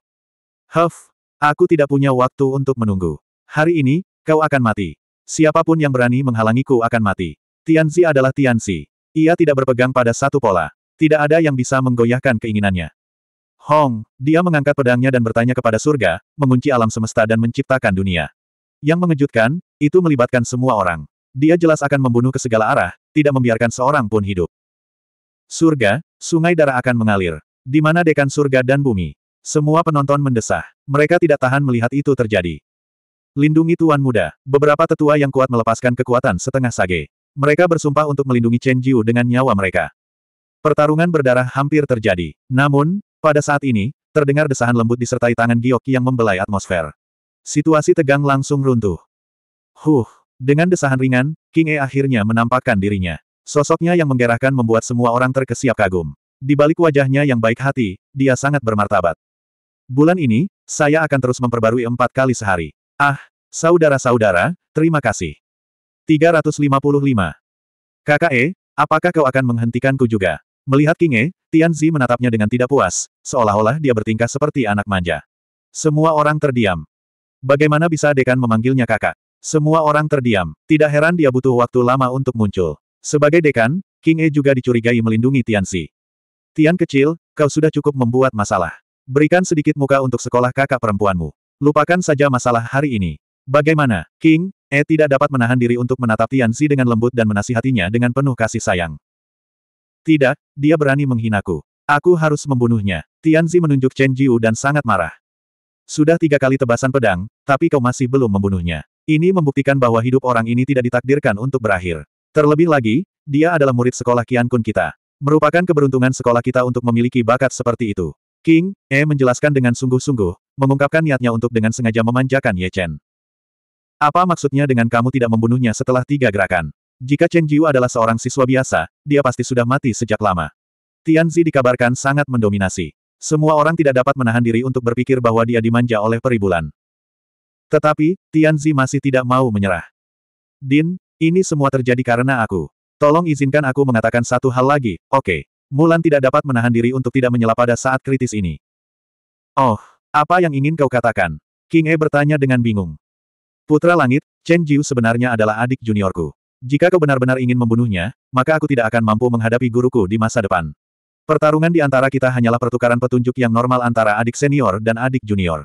Huff, aku tidak punya waktu untuk menunggu. Hari ini, kau akan mati. Siapapun yang berani menghalangiku akan mati. Tianzi adalah Tianzi. Ia tidak berpegang pada satu pola. Tidak ada yang bisa menggoyahkan keinginannya. Hong, dia mengangkat pedangnya dan bertanya kepada surga, mengunci alam semesta dan menciptakan dunia. Yang mengejutkan, itu melibatkan semua orang. Dia jelas akan membunuh ke segala arah, tidak membiarkan seorang pun hidup. Surga, sungai darah akan mengalir. Di mana dekan surga dan bumi. Semua penonton mendesah. Mereka tidak tahan melihat itu terjadi. Lindungi Tuan Muda. Beberapa tetua yang kuat melepaskan kekuatan setengah sage. Mereka bersumpah untuk melindungi Chen Jiu dengan nyawa mereka. Pertarungan berdarah hampir terjadi. Namun, pada saat ini, terdengar desahan lembut disertai tangan giok yang membelai atmosfer. Situasi tegang langsung runtuh. Huh, dengan desahan ringan, King E akhirnya menampakkan dirinya. Sosoknya yang menggerahkan membuat semua orang terkesiap kagum. Di balik wajahnya yang baik hati, dia sangat bermartabat. Bulan ini, saya akan terus memperbarui empat kali sehari. Ah, saudara-saudara, terima kasih. 355. Kakak E, apakah kau akan menghentikanku juga? Melihat King E, Tianzi menatapnya dengan tidak puas, seolah-olah dia bertingkah seperti anak manja. Semua orang terdiam. Bagaimana bisa Dekan memanggilnya kakak? Semua orang terdiam, tidak heran dia butuh waktu lama untuk muncul. Sebagai Dekan, King E juga dicurigai melindungi Tian Tianxi. Tian kecil, kau sudah cukup membuat masalah. Berikan sedikit muka untuk sekolah kakak perempuanmu. Lupakan saja masalah hari ini. Bagaimana, King, E tidak dapat menahan diri untuk menatap Tian Tianxi dengan lembut dan menasihatinya dengan penuh kasih sayang. Tidak, dia berani menghinaku. Aku harus membunuhnya. Tian Tianzi menunjuk Chen Jiu dan sangat marah. Sudah tiga kali tebasan pedang, tapi kau masih belum membunuhnya. Ini membuktikan bahwa hidup orang ini tidak ditakdirkan untuk berakhir. Terlebih lagi, dia adalah murid sekolah Kian Kun kita. Merupakan keberuntungan sekolah kita untuk memiliki bakat seperti itu. King, E menjelaskan dengan sungguh-sungguh, mengungkapkan niatnya untuk dengan sengaja memanjakan Ye Chen. Apa maksudnya dengan kamu tidak membunuhnya setelah tiga gerakan? Jika Chen Jiu adalah seorang siswa biasa, dia pasti sudah mati sejak lama. Tianzi dikabarkan sangat mendominasi. Semua orang tidak dapat menahan diri untuk berpikir bahwa dia dimanja oleh peribulan. Tetapi, Tianzi masih tidak mau menyerah. Din, ini semua terjadi karena aku. Tolong izinkan aku mengatakan satu hal lagi, oke. Okay. Mulan tidak dapat menahan diri untuk tidak menyela pada saat kritis ini. Oh, apa yang ingin kau katakan? King E bertanya dengan bingung. Putra Langit, Chen Jiu sebenarnya adalah adik juniorku. Jika kau benar-benar ingin membunuhnya, maka aku tidak akan mampu menghadapi guruku di masa depan. Pertarungan di antara kita hanyalah pertukaran petunjuk yang normal antara adik senior dan adik junior.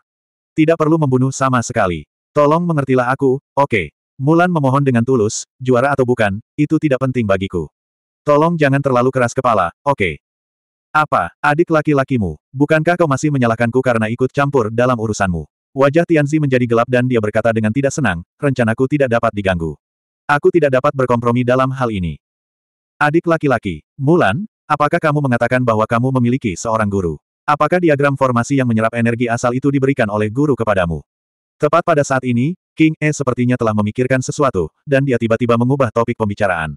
Tidak perlu membunuh sama sekali. Tolong mengertilah aku, oke. Okay. Mulan memohon dengan tulus, juara atau bukan, itu tidak penting bagiku. Tolong jangan terlalu keras kepala, oke. Okay. Apa, adik laki-lakimu, bukankah kau masih menyalahkanku karena ikut campur dalam urusanmu? Wajah Tianzi menjadi gelap dan dia berkata dengan tidak senang, rencanaku tidak dapat diganggu. Aku tidak dapat berkompromi dalam hal ini. Adik laki-laki, Mulan, Apakah kamu mengatakan bahwa kamu memiliki seorang guru? Apakah diagram formasi yang menyerap energi asal itu diberikan oleh guru kepadamu? Tepat pada saat ini, King E sepertinya telah memikirkan sesuatu, dan dia tiba-tiba mengubah topik pembicaraan.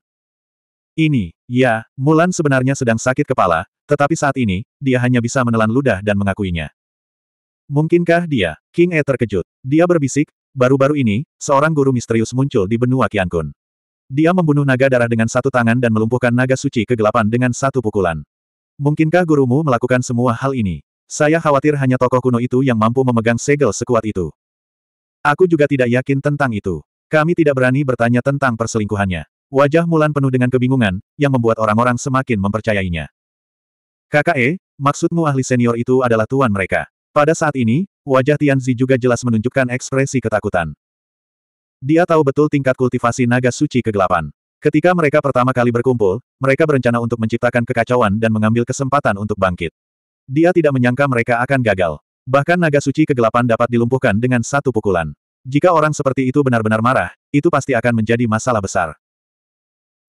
Ini, ya, Mulan sebenarnya sedang sakit kepala, tetapi saat ini, dia hanya bisa menelan ludah dan mengakuinya. Mungkinkah dia? King E terkejut. Dia berbisik, baru-baru ini, seorang guru misterius muncul di benua Qiankun. Dia membunuh naga darah dengan satu tangan dan melumpuhkan naga suci kegelapan dengan satu pukulan. Mungkinkah gurumu melakukan semua hal ini? Saya khawatir hanya tokoh kuno itu yang mampu memegang segel sekuat itu. Aku juga tidak yakin tentang itu. Kami tidak berani bertanya tentang perselingkuhannya. Wajah Mulan penuh dengan kebingungan, yang membuat orang-orang semakin mempercayainya. Kakak E, maksudmu ahli senior itu adalah tuan mereka. Pada saat ini, wajah Tianzi juga jelas menunjukkan ekspresi ketakutan. Dia tahu betul tingkat kultivasi naga suci kegelapan. Ketika mereka pertama kali berkumpul, mereka berencana untuk menciptakan kekacauan dan mengambil kesempatan untuk bangkit. Dia tidak menyangka mereka akan gagal. Bahkan naga suci kegelapan dapat dilumpuhkan dengan satu pukulan. Jika orang seperti itu benar-benar marah, itu pasti akan menjadi masalah besar.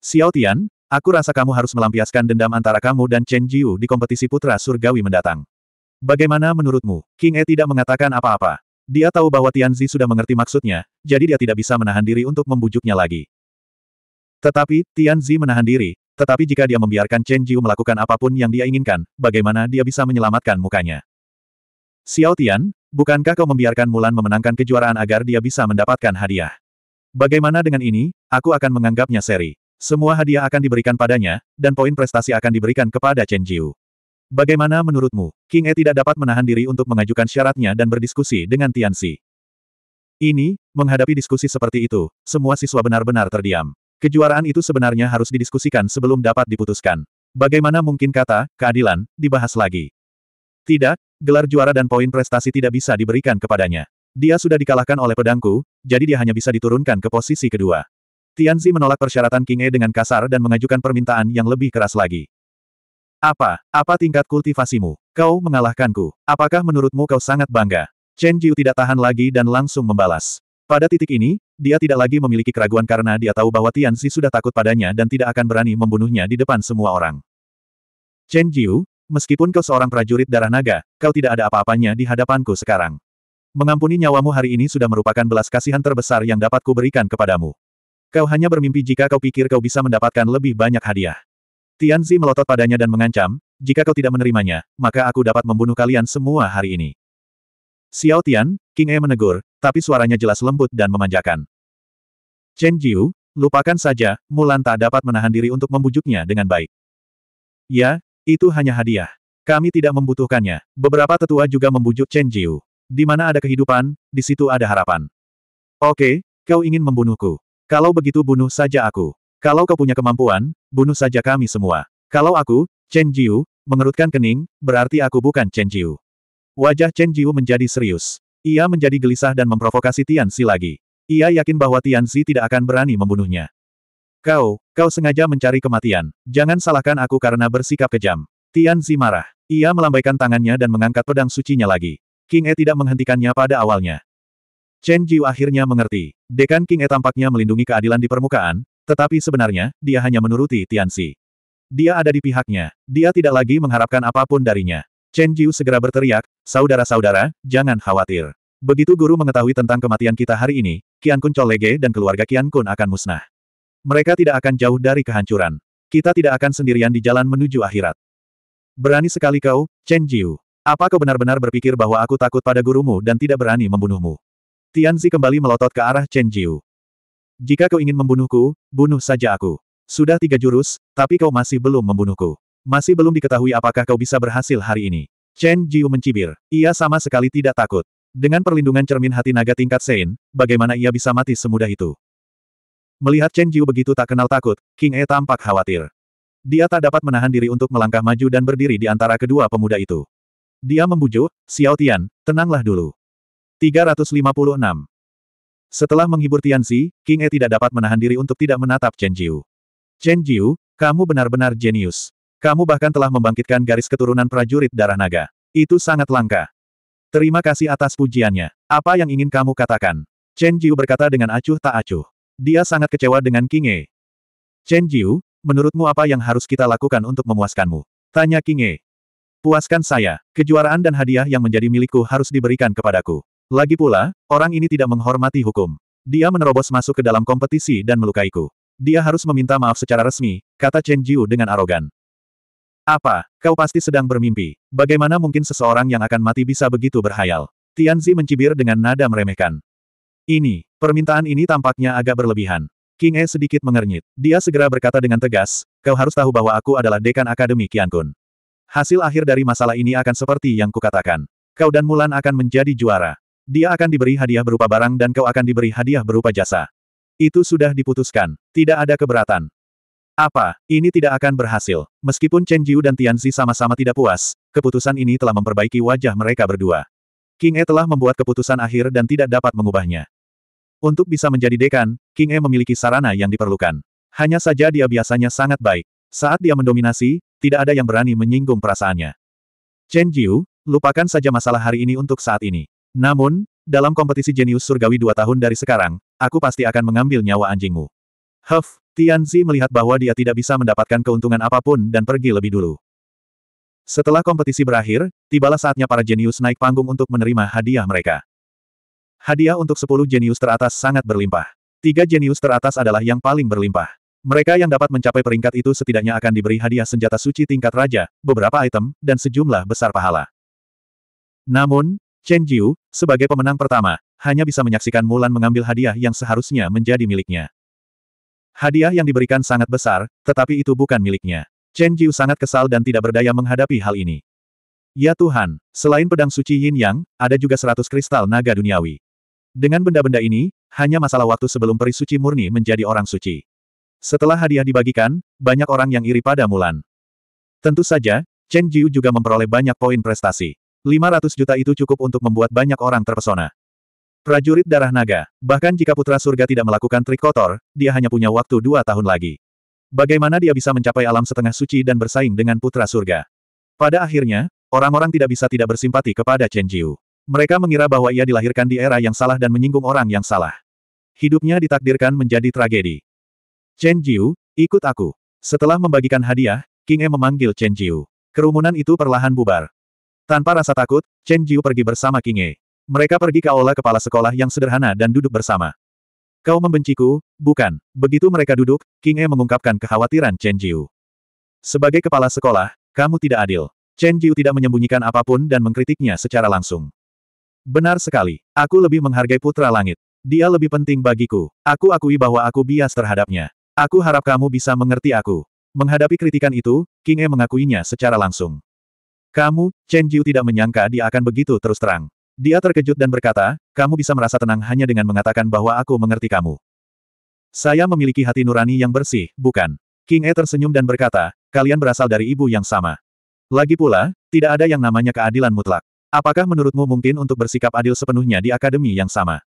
Xiao Tian, aku rasa kamu harus melampiaskan dendam antara kamu dan Chen Jiu di kompetisi putra surgawi mendatang. Bagaimana menurutmu? King E tidak mengatakan apa-apa. Dia tahu bahwa Tianzi sudah mengerti maksudnya, jadi dia tidak bisa menahan diri untuk membujuknya lagi. Tetapi, Tianzi menahan diri, tetapi jika dia membiarkan Chen Jiu melakukan apapun yang dia inginkan, bagaimana dia bisa menyelamatkan mukanya? Xiao Tian, bukankah kau membiarkan Mulan memenangkan kejuaraan agar dia bisa mendapatkan hadiah? Bagaimana dengan ini, aku akan menganggapnya seri. Semua hadiah akan diberikan padanya, dan poin prestasi akan diberikan kepada Chen Jiu. Bagaimana menurutmu, King E tidak dapat menahan diri untuk mengajukan syaratnya dan berdiskusi dengan Tian Tianxi. Ini, menghadapi diskusi seperti itu, semua siswa benar-benar terdiam. Kejuaraan itu sebenarnya harus didiskusikan sebelum dapat diputuskan. Bagaimana mungkin kata, keadilan, dibahas lagi. Tidak, gelar juara dan poin prestasi tidak bisa diberikan kepadanya. Dia sudah dikalahkan oleh pedangku, jadi dia hanya bisa diturunkan ke posisi kedua. Tianzi menolak persyaratan King E dengan kasar dan mengajukan permintaan yang lebih keras lagi. Apa, apa tingkat kultivasimu? Kau mengalahkanku. Apakah menurutmu kau sangat bangga? Chen Jiu tidak tahan lagi dan langsung membalas. Pada titik ini, dia tidak lagi memiliki keraguan karena dia tahu bahwa Tian Xi sudah takut padanya dan tidak akan berani membunuhnya di depan semua orang. Chen Jiu, meskipun kau seorang prajurit darah naga, kau tidak ada apa-apanya di hadapanku sekarang. Mengampuni nyawamu hari ini sudah merupakan belas kasihan terbesar yang dapat kuberikan kepadamu. Kau hanya bermimpi jika kau pikir kau bisa mendapatkan lebih banyak hadiah. Tianzi melotot padanya dan mengancam, jika kau tidak menerimanya, maka aku dapat membunuh kalian semua hari ini. Xiao Tian, King E menegur, tapi suaranya jelas lembut dan memanjakan. Chen Jiu, lupakan saja, Mulan tak dapat menahan diri untuk membujuknya dengan baik. Ya, itu hanya hadiah. Kami tidak membutuhkannya. Beberapa tetua juga membujuk Chen Jiu. Di mana ada kehidupan, di situ ada harapan. Oke, kau ingin membunuhku. Kalau begitu bunuh saja aku. Kalau kau punya kemampuan, bunuh saja kami semua. Kalau aku, Chen Jiu, mengerutkan kening, berarti aku bukan Chen Jiu. Wajah Chen Jiu menjadi serius. Ia menjadi gelisah dan memprovokasi Tian Xi lagi. Ia yakin bahwa Tian Xi tidak akan berani membunuhnya. Kau, kau sengaja mencari kematian. Jangan salahkan aku karena bersikap kejam. Tian Xi marah. Ia melambaikan tangannya dan mengangkat pedang sucinya lagi. King E tidak menghentikannya pada awalnya. Chen Jiu akhirnya mengerti. Dekan King E tampaknya melindungi keadilan di permukaan, tetapi sebenarnya, dia hanya menuruti Tian Tianxi. Dia ada di pihaknya. Dia tidak lagi mengharapkan apapun darinya. Chen Jiu segera berteriak, Saudara-saudara, jangan khawatir. Begitu guru mengetahui tentang kematian kita hari ini, Kian Kun Colege dan keluarga Kian Kun akan musnah. Mereka tidak akan jauh dari kehancuran. Kita tidak akan sendirian di jalan menuju akhirat. Berani sekali kau, Chen Jiu. Apa kau benar-benar berpikir bahwa aku takut pada gurumu dan tidak berani membunuhmu? Tian Tianzi kembali melotot ke arah Chen Jiu. Jika kau ingin membunuhku, bunuh saja aku. Sudah tiga jurus, tapi kau masih belum membunuhku. Masih belum diketahui apakah kau bisa berhasil hari ini. Chen Jiu mencibir. Ia sama sekali tidak takut. Dengan perlindungan cermin hati naga tingkat Sein, bagaimana ia bisa mati semudah itu? Melihat Chen Jiu begitu tak kenal takut, King E tampak khawatir. Dia tak dapat menahan diri untuk melangkah maju dan berdiri di antara kedua pemuda itu. Dia membujuk, Xiao Tian, tenanglah dulu. 356. Setelah menghibur Tianzi, King E tidak dapat menahan diri untuk tidak menatap Chen Jiu. Chen Jiu, kamu benar-benar jenius. Kamu bahkan telah membangkitkan garis keturunan prajurit darah naga. Itu sangat langka. Terima kasih atas pujiannya. Apa yang ingin kamu katakan? Chen Jiu berkata dengan acuh tak acuh. Dia sangat kecewa dengan King E. Chen Jiu, menurutmu apa yang harus kita lakukan untuk memuaskanmu? Tanya King E. Puaskan saya, kejuaraan dan hadiah yang menjadi milikku harus diberikan kepadaku. Lagi pula, orang ini tidak menghormati hukum. Dia menerobos masuk ke dalam kompetisi dan melukaiku. Dia harus meminta maaf secara resmi, kata Chen Jiu dengan arogan. Apa, kau pasti sedang bermimpi. Bagaimana mungkin seseorang yang akan mati bisa begitu berhayal? Tianzi mencibir dengan nada meremehkan. Ini, permintaan ini tampaknya agak berlebihan. King E sedikit mengernyit. Dia segera berkata dengan tegas, kau harus tahu bahwa aku adalah dekan akademi Qian Kun. Hasil akhir dari masalah ini akan seperti yang kukatakan. Kau dan Mulan akan menjadi juara. Dia akan diberi hadiah berupa barang dan kau akan diberi hadiah berupa jasa. Itu sudah diputuskan. Tidak ada keberatan. Apa, ini tidak akan berhasil. Meskipun Chen Jiu dan Tianzi sama-sama tidak puas, keputusan ini telah memperbaiki wajah mereka berdua. King E telah membuat keputusan akhir dan tidak dapat mengubahnya. Untuk bisa menjadi dekan, King E memiliki sarana yang diperlukan. Hanya saja dia biasanya sangat baik. Saat dia mendominasi, tidak ada yang berani menyinggung perasaannya. Chen Jiu, lupakan saja masalah hari ini untuk saat ini. Namun, dalam kompetisi jenius surgawi dua tahun dari sekarang, aku pasti akan mengambil nyawa anjingmu. Huff, Tianzi melihat bahwa dia tidak bisa mendapatkan keuntungan apapun dan pergi lebih dulu. Setelah kompetisi berakhir, tibalah saatnya para jenius naik panggung untuk menerima hadiah mereka. Hadiah untuk sepuluh jenius teratas sangat berlimpah. Tiga jenius teratas adalah yang paling berlimpah. Mereka yang dapat mencapai peringkat itu setidaknya akan diberi hadiah senjata suci tingkat raja, beberapa item, dan sejumlah besar pahala. Namun, Chen Jiu, sebagai pemenang pertama, hanya bisa menyaksikan Mulan mengambil hadiah yang seharusnya menjadi miliknya. Hadiah yang diberikan sangat besar, tetapi itu bukan miliknya. Chen Jiu sangat kesal dan tidak berdaya menghadapi hal ini. Ya Tuhan, selain pedang suci Yin Yang, ada juga seratus kristal naga duniawi. Dengan benda-benda ini, hanya masalah waktu sebelum peri suci murni menjadi orang suci. Setelah hadiah dibagikan, banyak orang yang iri pada Mulan. Tentu saja, Chen Jiu juga memperoleh banyak poin prestasi. 500 juta itu cukup untuk membuat banyak orang terpesona. Prajurit darah naga, bahkan jika putra surga tidak melakukan trik kotor, dia hanya punya waktu dua tahun lagi. Bagaimana dia bisa mencapai alam setengah suci dan bersaing dengan putra surga? Pada akhirnya, orang-orang tidak bisa tidak bersimpati kepada Chen Jiu. Mereka mengira bahwa ia dilahirkan di era yang salah dan menyinggung orang yang salah. Hidupnya ditakdirkan menjadi tragedi. Chen Jiu, ikut aku. Setelah membagikan hadiah, King E memanggil Chen Jiu. Kerumunan itu perlahan bubar. Tanpa rasa takut, Chen Jiu pergi bersama King e. Mereka pergi ke aula kepala sekolah yang sederhana dan duduk bersama. Kau membenciku, bukan? Begitu mereka duduk, King E mengungkapkan kekhawatiran Chen Jiu. Sebagai kepala sekolah, kamu tidak adil. Chen Jiu tidak menyembunyikan apapun dan mengkritiknya secara langsung. Benar sekali. Aku lebih menghargai putra langit. Dia lebih penting bagiku. Aku akui bahwa aku bias terhadapnya. Aku harap kamu bisa mengerti aku. Menghadapi kritikan itu, King E mengakuinya secara langsung. Kamu, Chen Jiu tidak menyangka dia akan begitu terus terang. Dia terkejut dan berkata, kamu bisa merasa tenang hanya dengan mengatakan bahwa aku mengerti kamu. Saya memiliki hati nurani yang bersih, bukan? King E tersenyum dan berkata, kalian berasal dari ibu yang sama. Lagi pula, tidak ada yang namanya keadilan mutlak. Apakah menurutmu mungkin untuk bersikap adil sepenuhnya di akademi yang sama?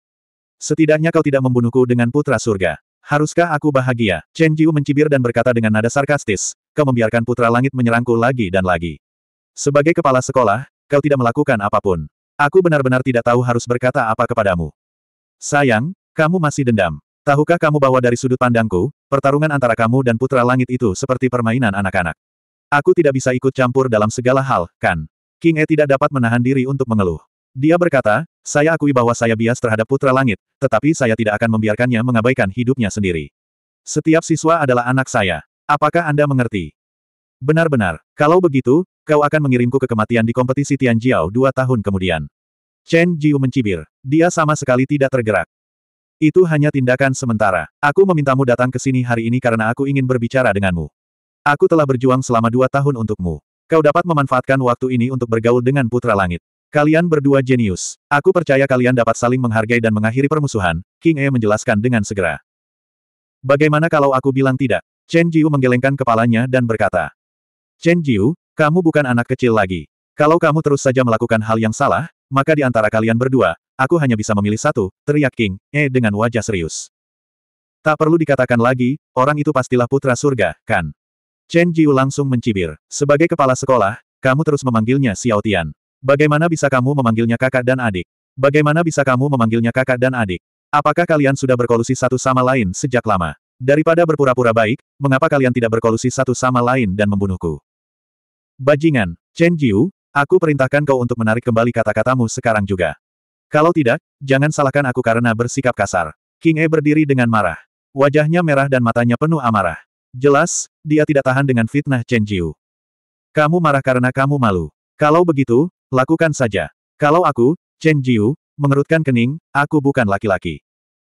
Setidaknya kau tidak membunuhku dengan putra surga. Haruskah aku bahagia? Chen Jiu mencibir dan berkata dengan nada sarkastis, kau membiarkan putra langit menyerangku lagi dan lagi. Sebagai kepala sekolah, kau tidak melakukan apapun. Aku benar-benar tidak tahu harus berkata apa kepadamu. Sayang, kamu masih dendam. Tahukah kamu bahwa dari sudut pandangku, pertarungan antara kamu dan Putra Langit itu seperti permainan anak-anak. Aku tidak bisa ikut campur dalam segala hal, kan? King E tidak dapat menahan diri untuk mengeluh. Dia berkata, saya akui bahwa saya bias terhadap Putra Langit, tetapi saya tidak akan membiarkannya mengabaikan hidupnya sendiri. Setiap siswa adalah anak saya. Apakah Anda mengerti? Benar-benar, kalau begitu, kau akan mengirimku ke kematian di kompetisi Tianjiao dua tahun kemudian. Chen Jiu mencibir. Dia sama sekali tidak tergerak. Itu hanya tindakan sementara. Aku memintamu datang ke sini hari ini karena aku ingin berbicara denganmu. Aku telah berjuang selama dua tahun untukmu. Kau dapat memanfaatkan waktu ini untuk bergaul dengan Putra Langit. Kalian berdua jenius. Aku percaya kalian dapat saling menghargai dan mengakhiri permusuhan, King E menjelaskan dengan segera. Bagaimana kalau aku bilang tidak? Chen Jiu menggelengkan kepalanya dan berkata. Chen Jiu, kamu bukan anak kecil lagi. Kalau kamu terus saja melakukan hal yang salah, maka di antara kalian berdua, aku hanya bisa memilih satu, teriak King, eh dengan wajah serius. Tak perlu dikatakan lagi, orang itu pastilah putra surga, kan? Chen Jiu langsung mencibir. Sebagai kepala sekolah, kamu terus memanggilnya Xiao Tian. Bagaimana bisa kamu memanggilnya kakak dan adik? Bagaimana bisa kamu memanggilnya kakak dan adik? Apakah kalian sudah berkolusi satu sama lain sejak lama? Daripada berpura-pura baik, mengapa kalian tidak berkolusi satu sama lain dan membunuhku? Bajingan, Chen Jiu, aku perintahkan kau untuk menarik kembali kata-katamu sekarang juga. Kalau tidak, jangan salahkan aku karena bersikap kasar. King E berdiri dengan marah. Wajahnya merah dan matanya penuh amarah. Jelas, dia tidak tahan dengan fitnah Chen Jiu. Kamu marah karena kamu malu. Kalau begitu, lakukan saja. Kalau aku, Chen Jiu, mengerutkan kening, aku bukan laki-laki.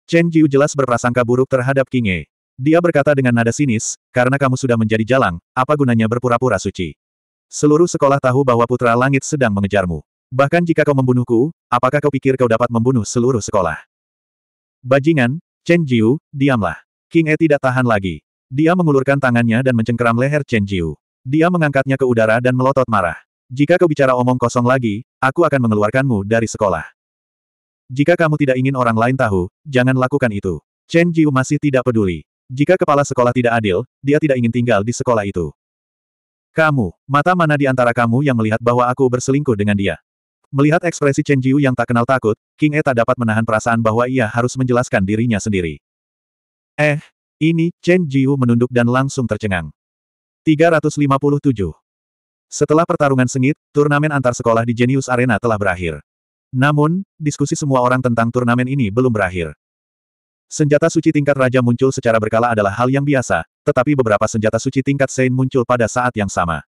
Chen Jiu jelas berprasangka buruk terhadap King E. Dia berkata dengan nada sinis, karena kamu sudah menjadi jalang, apa gunanya berpura-pura suci. Seluruh sekolah tahu bahwa Putra Langit sedang mengejarmu. Bahkan jika kau membunuhku, apakah kau pikir kau dapat membunuh seluruh sekolah? Bajingan, Chen Jiu, diamlah. King E tidak tahan lagi. Dia mengulurkan tangannya dan mencengkeram leher Chen Jiu. Dia mengangkatnya ke udara dan melotot marah. Jika kau bicara omong kosong lagi, aku akan mengeluarkanmu dari sekolah. Jika kamu tidak ingin orang lain tahu, jangan lakukan itu. Chen Jiu masih tidak peduli. Jika kepala sekolah tidak adil, dia tidak ingin tinggal di sekolah itu. Kamu, mata mana di antara kamu yang melihat bahwa aku berselingkuh dengan dia? Melihat ekspresi Chen Jiu yang tak kenal takut, King E tak dapat menahan perasaan bahwa ia harus menjelaskan dirinya sendiri. Eh, ini, Chen Jiu menunduk dan langsung tercengang. 357. Setelah pertarungan sengit, turnamen antar sekolah di Genius Arena telah berakhir. Namun, diskusi semua orang tentang turnamen ini belum berakhir. Senjata suci tingkat raja muncul secara berkala adalah hal yang biasa, tetapi beberapa senjata suci tingkat Sein muncul pada saat yang sama.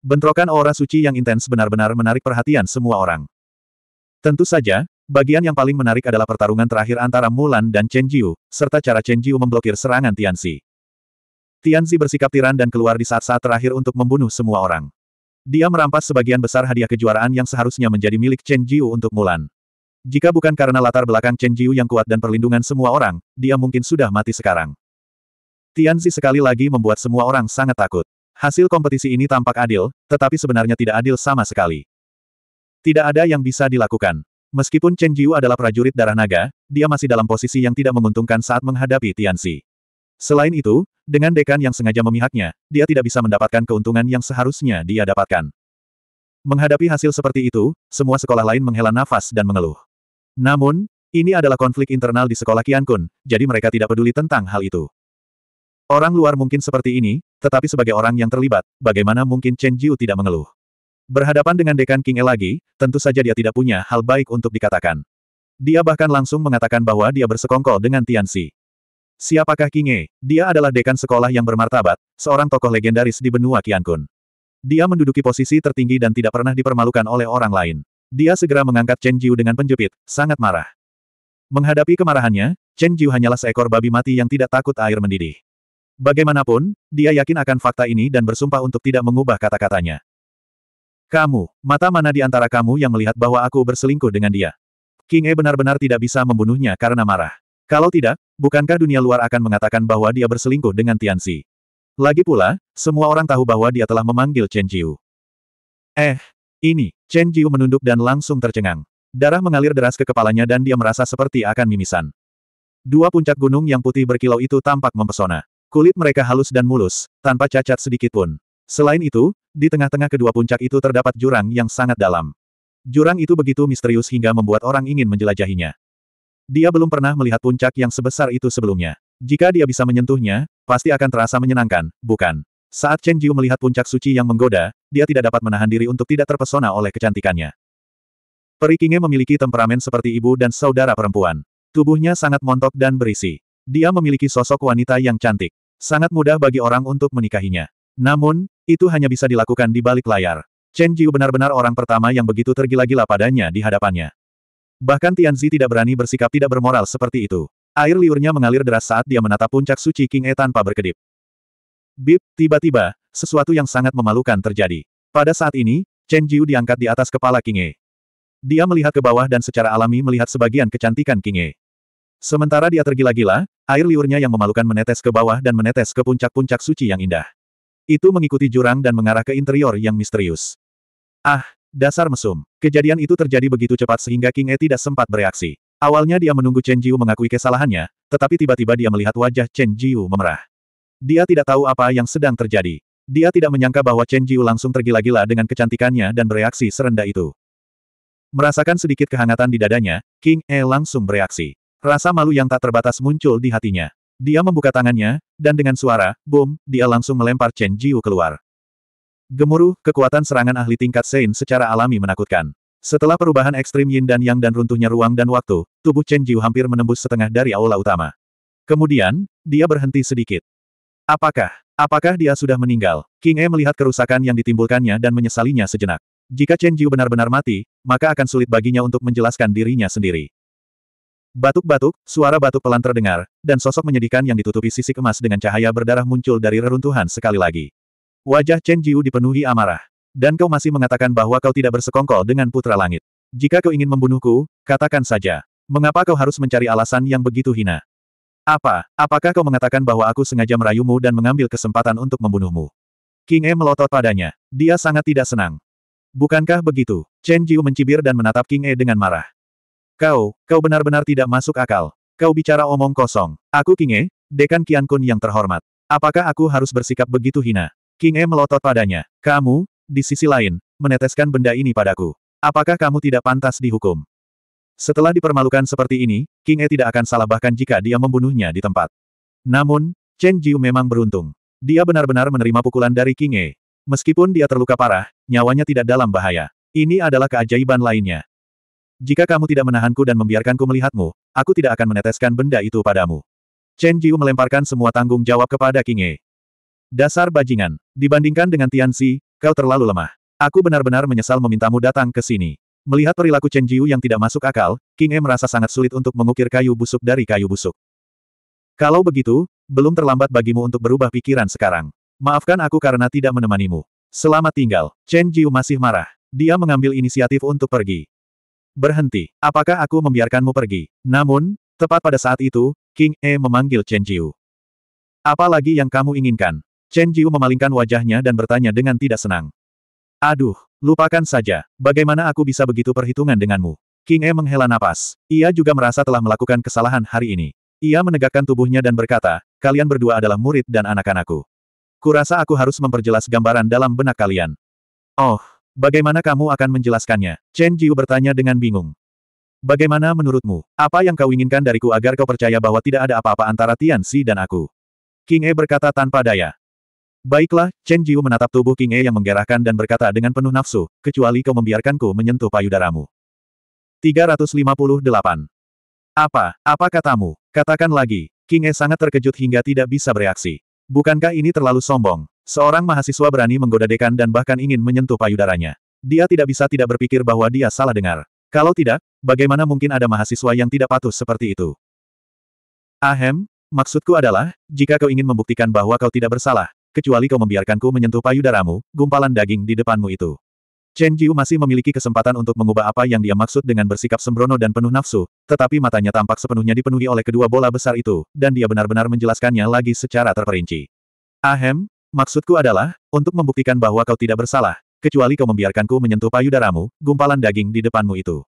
Bentrokan aura suci yang intens benar-benar menarik perhatian semua orang. Tentu saja, bagian yang paling menarik adalah pertarungan terakhir antara Mulan dan Chen Jiu, serta cara Chen Jiu memblokir serangan Tianxi. Tianxi bersikap tiran dan keluar di saat-saat terakhir untuk membunuh semua orang. Dia merampas sebagian besar hadiah kejuaraan yang seharusnya menjadi milik Chen Jiu untuk Mulan. Jika bukan karena latar belakang Chen Jiu yang kuat dan perlindungan semua orang, dia mungkin sudah mati sekarang. Tianzi sekali lagi membuat semua orang sangat takut. Hasil kompetisi ini tampak adil, tetapi sebenarnya tidak adil sama sekali. Tidak ada yang bisa dilakukan. Meskipun Chen Jiu adalah prajurit darah naga, dia masih dalam posisi yang tidak menguntungkan saat menghadapi Tianzi. Selain itu, dengan dekan yang sengaja memihaknya, dia tidak bisa mendapatkan keuntungan yang seharusnya dia dapatkan. Menghadapi hasil seperti itu, semua sekolah lain menghela nafas dan mengeluh. Namun, ini adalah konflik internal di sekolah Kian Kun, jadi mereka tidak peduli tentang hal itu. Orang luar mungkin seperti ini, tetapi sebagai orang yang terlibat, bagaimana mungkin Chen Jiu tidak mengeluh? Berhadapan dengan dekan King E lagi, tentu saja dia tidak punya hal baik untuk dikatakan. Dia bahkan langsung mengatakan bahwa dia bersekongkol dengan Tian Tianxi. Siapakah King E? Dia adalah dekan sekolah yang bermartabat, seorang tokoh legendaris di benua Kun. Dia menduduki posisi tertinggi dan tidak pernah dipermalukan oleh orang lain. Dia segera mengangkat Chen Jiu dengan penjepit, sangat marah. Menghadapi kemarahannya, Chen Jiu hanyalah seekor babi mati yang tidak takut air mendidih. Bagaimanapun, dia yakin akan fakta ini dan bersumpah untuk tidak mengubah kata-katanya. Kamu, mata mana di antara kamu yang melihat bahwa aku berselingkuh dengan dia? King E benar-benar tidak bisa membunuhnya karena marah. Kalau tidak, bukankah dunia luar akan mengatakan bahwa dia berselingkuh dengan Tianxi? Lagi pula, semua orang tahu bahwa dia telah memanggil Chen Jiu. Eh, ini, Chen Jiu menunduk dan langsung tercengang. Darah mengalir deras ke kepalanya dan dia merasa seperti akan mimisan. Dua puncak gunung yang putih berkilau itu tampak mempesona. Kulit mereka halus dan mulus, tanpa cacat sedikit pun. Selain itu, di tengah-tengah kedua puncak itu terdapat jurang yang sangat dalam. Jurang itu begitu misterius hingga membuat orang ingin menjelajahinya. Dia belum pernah melihat puncak yang sebesar itu sebelumnya. Jika dia bisa menyentuhnya, pasti akan terasa menyenangkan, bukan? Saat Chen Jiu melihat puncak suci yang menggoda, dia tidak dapat menahan diri untuk tidak terpesona oleh kecantikannya. Perikinge memiliki temperamen seperti ibu dan saudara perempuan. Tubuhnya sangat montok dan berisi. Dia memiliki sosok wanita yang cantik. Sangat mudah bagi orang untuk menikahinya. Namun, itu hanya bisa dilakukan di balik layar. Chen Jiu benar-benar orang pertama yang begitu tergila-gila padanya di hadapannya. Bahkan Tian Zi tidak berani bersikap tidak bermoral seperti itu. Air liurnya mengalir deras saat dia menatap puncak suci King E tanpa berkedip. Bip, tiba-tiba, sesuatu yang sangat memalukan terjadi. Pada saat ini, Chen Jiu diangkat di atas kepala Kinge. Dia melihat ke bawah dan secara alami melihat sebagian kecantikan Kinge. Sementara dia tergila-gila, air liurnya yang memalukan menetes ke bawah dan menetes ke puncak-puncak suci yang indah. Itu mengikuti jurang dan mengarah ke interior yang misterius. Ah, dasar mesum. Kejadian itu terjadi begitu cepat sehingga Kinge tidak sempat bereaksi. Awalnya dia menunggu Chen Jiu mengakui kesalahannya, tetapi tiba-tiba dia melihat wajah Chen Jiu memerah. Dia tidak tahu apa yang sedang terjadi. Dia tidak menyangka bahwa Chen Jiu langsung tergila-gila dengan kecantikannya dan bereaksi serendah itu. Merasakan sedikit kehangatan di dadanya, King E langsung bereaksi. Rasa malu yang tak terbatas muncul di hatinya. Dia membuka tangannya, dan dengan suara, boom, dia langsung melempar Chen Jiu keluar. Gemuruh, kekuatan serangan ahli tingkat Sein secara alami menakutkan. Setelah perubahan ekstrim yin dan yang dan runtuhnya ruang dan waktu, tubuh Chen Jiu hampir menembus setengah dari aula utama. Kemudian, dia berhenti sedikit. Apakah, apakah dia sudah meninggal? King E melihat kerusakan yang ditimbulkannya dan menyesalinya sejenak. Jika Chen Jiu benar-benar mati, maka akan sulit baginya untuk menjelaskan dirinya sendiri. Batuk-batuk, suara batuk pelan terdengar, dan sosok menyedihkan yang ditutupi sisik emas dengan cahaya berdarah muncul dari reruntuhan sekali lagi. Wajah Chen Jiu dipenuhi amarah. Dan kau masih mengatakan bahwa kau tidak bersekongkol dengan Putra Langit. Jika kau ingin membunuhku, katakan saja. Mengapa kau harus mencari alasan yang begitu hina? Apa, apakah kau mengatakan bahwa aku sengaja merayumu dan mengambil kesempatan untuk membunuhmu? King E melotot padanya. Dia sangat tidak senang. Bukankah begitu? Chen Jiu mencibir dan menatap King E dengan marah. Kau, kau benar-benar tidak masuk akal. Kau bicara omong kosong. Aku King E, Dekan Qian Kun yang terhormat. Apakah aku harus bersikap begitu hina? King E melotot padanya. Kamu, di sisi lain, meneteskan benda ini padaku. Apakah kamu tidak pantas dihukum? Setelah dipermalukan seperti ini, King E tidak akan salah bahkan jika dia membunuhnya di tempat. Namun, Chen Jiu memang beruntung. Dia benar-benar menerima pukulan dari King E. Meskipun dia terluka parah, nyawanya tidak dalam bahaya. Ini adalah keajaiban lainnya. Jika kamu tidak menahanku dan membiarkanku melihatmu, aku tidak akan meneteskan benda itu padamu. Chen Jiu melemparkan semua tanggung jawab kepada King E. Dasar bajingan. Dibandingkan dengan Tian Tianxi, kau terlalu lemah. Aku benar-benar menyesal memintamu datang ke sini. Melihat perilaku Chen Jiu yang tidak masuk akal, King E merasa sangat sulit untuk mengukir kayu busuk dari kayu busuk. Kalau begitu, belum terlambat bagimu untuk berubah pikiran sekarang. Maafkan aku karena tidak menemanimu. Selamat tinggal, Chen Jiu masih marah. Dia mengambil inisiatif untuk pergi. Berhenti, apakah aku membiarkanmu pergi? Namun, tepat pada saat itu, King E memanggil Chen Jiu. Apa lagi yang kamu inginkan? Chen Jiu memalingkan wajahnya dan bertanya dengan tidak senang. Aduh, lupakan saja, bagaimana aku bisa begitu perhitungan denganmu? King E menghela napas. Ia juga merasa telah melakukan kesalahan hari ini. Ia menegakkan tubuhnya dan berkata, kalian berdua adalah murid dan anak-anakku. Kurasa aku harus memperjelas gambaran dalam benak kalian. Oh, bagaimana kamu akan menjelaskannya? Chen Jiu bertanya dengan bingung. Bagaimana menurutmu, apa yang kau inginkan dariku agar kau percaya bahwa tidak ada apa-apa antara Tian Si dan aku? King E berkata tanpa daya. Baiklah, Chen Jiu menatap tubuh King E yang menggerakkan dan berkata dengan penuh nafsu, kecuali kau membiarkanku menyentuh payudaramu. 358. Apa, apa katamu? Katakan lagi, King E sangat terkejut hingga tidak bisa bereaksi. Bukankah ini terlalu sombong? Seorang mahasiswa berani menggoda dekan dan bahkan ingin menyentuh payudaranya. Dia tidak bisa tidak berpikir bahwa dia salah dengar. Kalau tidak, bagaimana mungkin ada mahasiswa yang tidak patuh seperti itu? Ahem, maksudku adalah, jika kau ingin membuktikan bahwa kau tidak bersalah, kecuali kau membiarkanku menyentuh payudaramu, gumpalan daging di depanmu itu. Chen Jiu masih memiliki kesempatan untuk mengubah apa yang dia maksud dengan bersikap sembrono dan penuh nafsu, tetapi matanya tampak sepenuhnya dipenuhi oleh kedua bola besar itu, dan dia benar-benar menjelaskannya lagi secara terperinci. Ahem, maksudku adalah, untuk membuktikan bahwa kau tidak bersalah, kecuali kau membiarkanku menyentuh payudaramu, gumpalan daging di depanmu itu.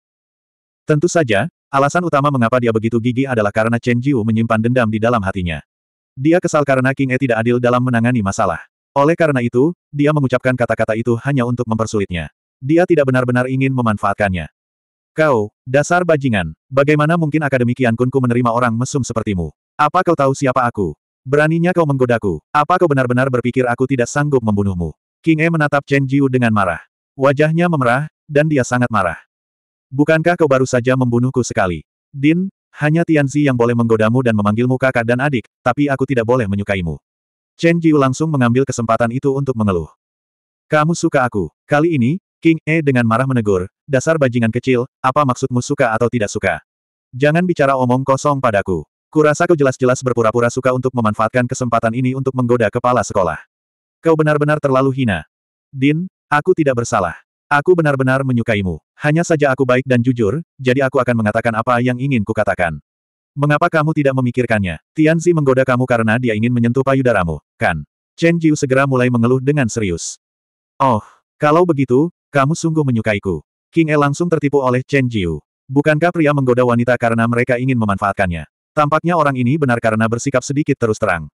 Tentu saja, alasan utama mengapa dia begitu gigih adalah karena Chen Jiu menyimpan dendam di dalam hatinya. Dia kesal karena King E tidak adil dalam menangani masalah. Oleh karena itu, dia mengucapkan kata-kata itu hanya untuk mempersulitnya. Dia tidak benar-benar ingin memanfaatkannya. Kau, dasar bajingan, bagaimana mungkin Akademi Kian menerima orang mesum sepertimu? Apa kau tahu siapa aku? Beraninya kau menggodaku. Apa kau benar-benar berpikir aku tidak sanggup membunuhmu? King E menatap Chen Jiu dengan marah. Wajahnya memerah, dan dia sangat marah. Bukankah kau baru saja membunuhku sekali? Din, hanya Tianzi yang boleh menggodamu dan memanggilmu kakak dan adik, tapi aku tidak boleh menyukaimu. Chen Jiu langsung mengambil kesempatan itu untuk mengeluh. Kamu suka aku. Kali ini, King E dengan marah menegur, dasar bajingan kecil, apa maksudmu suka atau tidak suka? Jangan bicara omong kosong padaku. Kurasa kau jelas-jelas berpura-pura suka untuk memanfaatkan kesempatan ini untuk menggoda kepala sekolah. Kau benar-benar terlalu hina. Din, aku tidak bersalah. Aku benar-benar menyukaimu. Hanya saja aku baik dan jujur, jadi aku akan mengatakan apa yang ingin kukatakan. Mengapa kamu tidak memikirkannya? Tianzi menggoda kamu karena dia ingin menyentuh payudaramu, kan? Chen Jiu segera mulai mengeluh dengan serius. Oh, kalau begitu, kamu sungguh menyukaiku. King E langsung tertipu oleh Chen Jiu. Bukankah pria menggoda wanita karena mereka ingin memanfaatkannya? Tampaknya orang ini benar karena bersikap sedikit terus terang.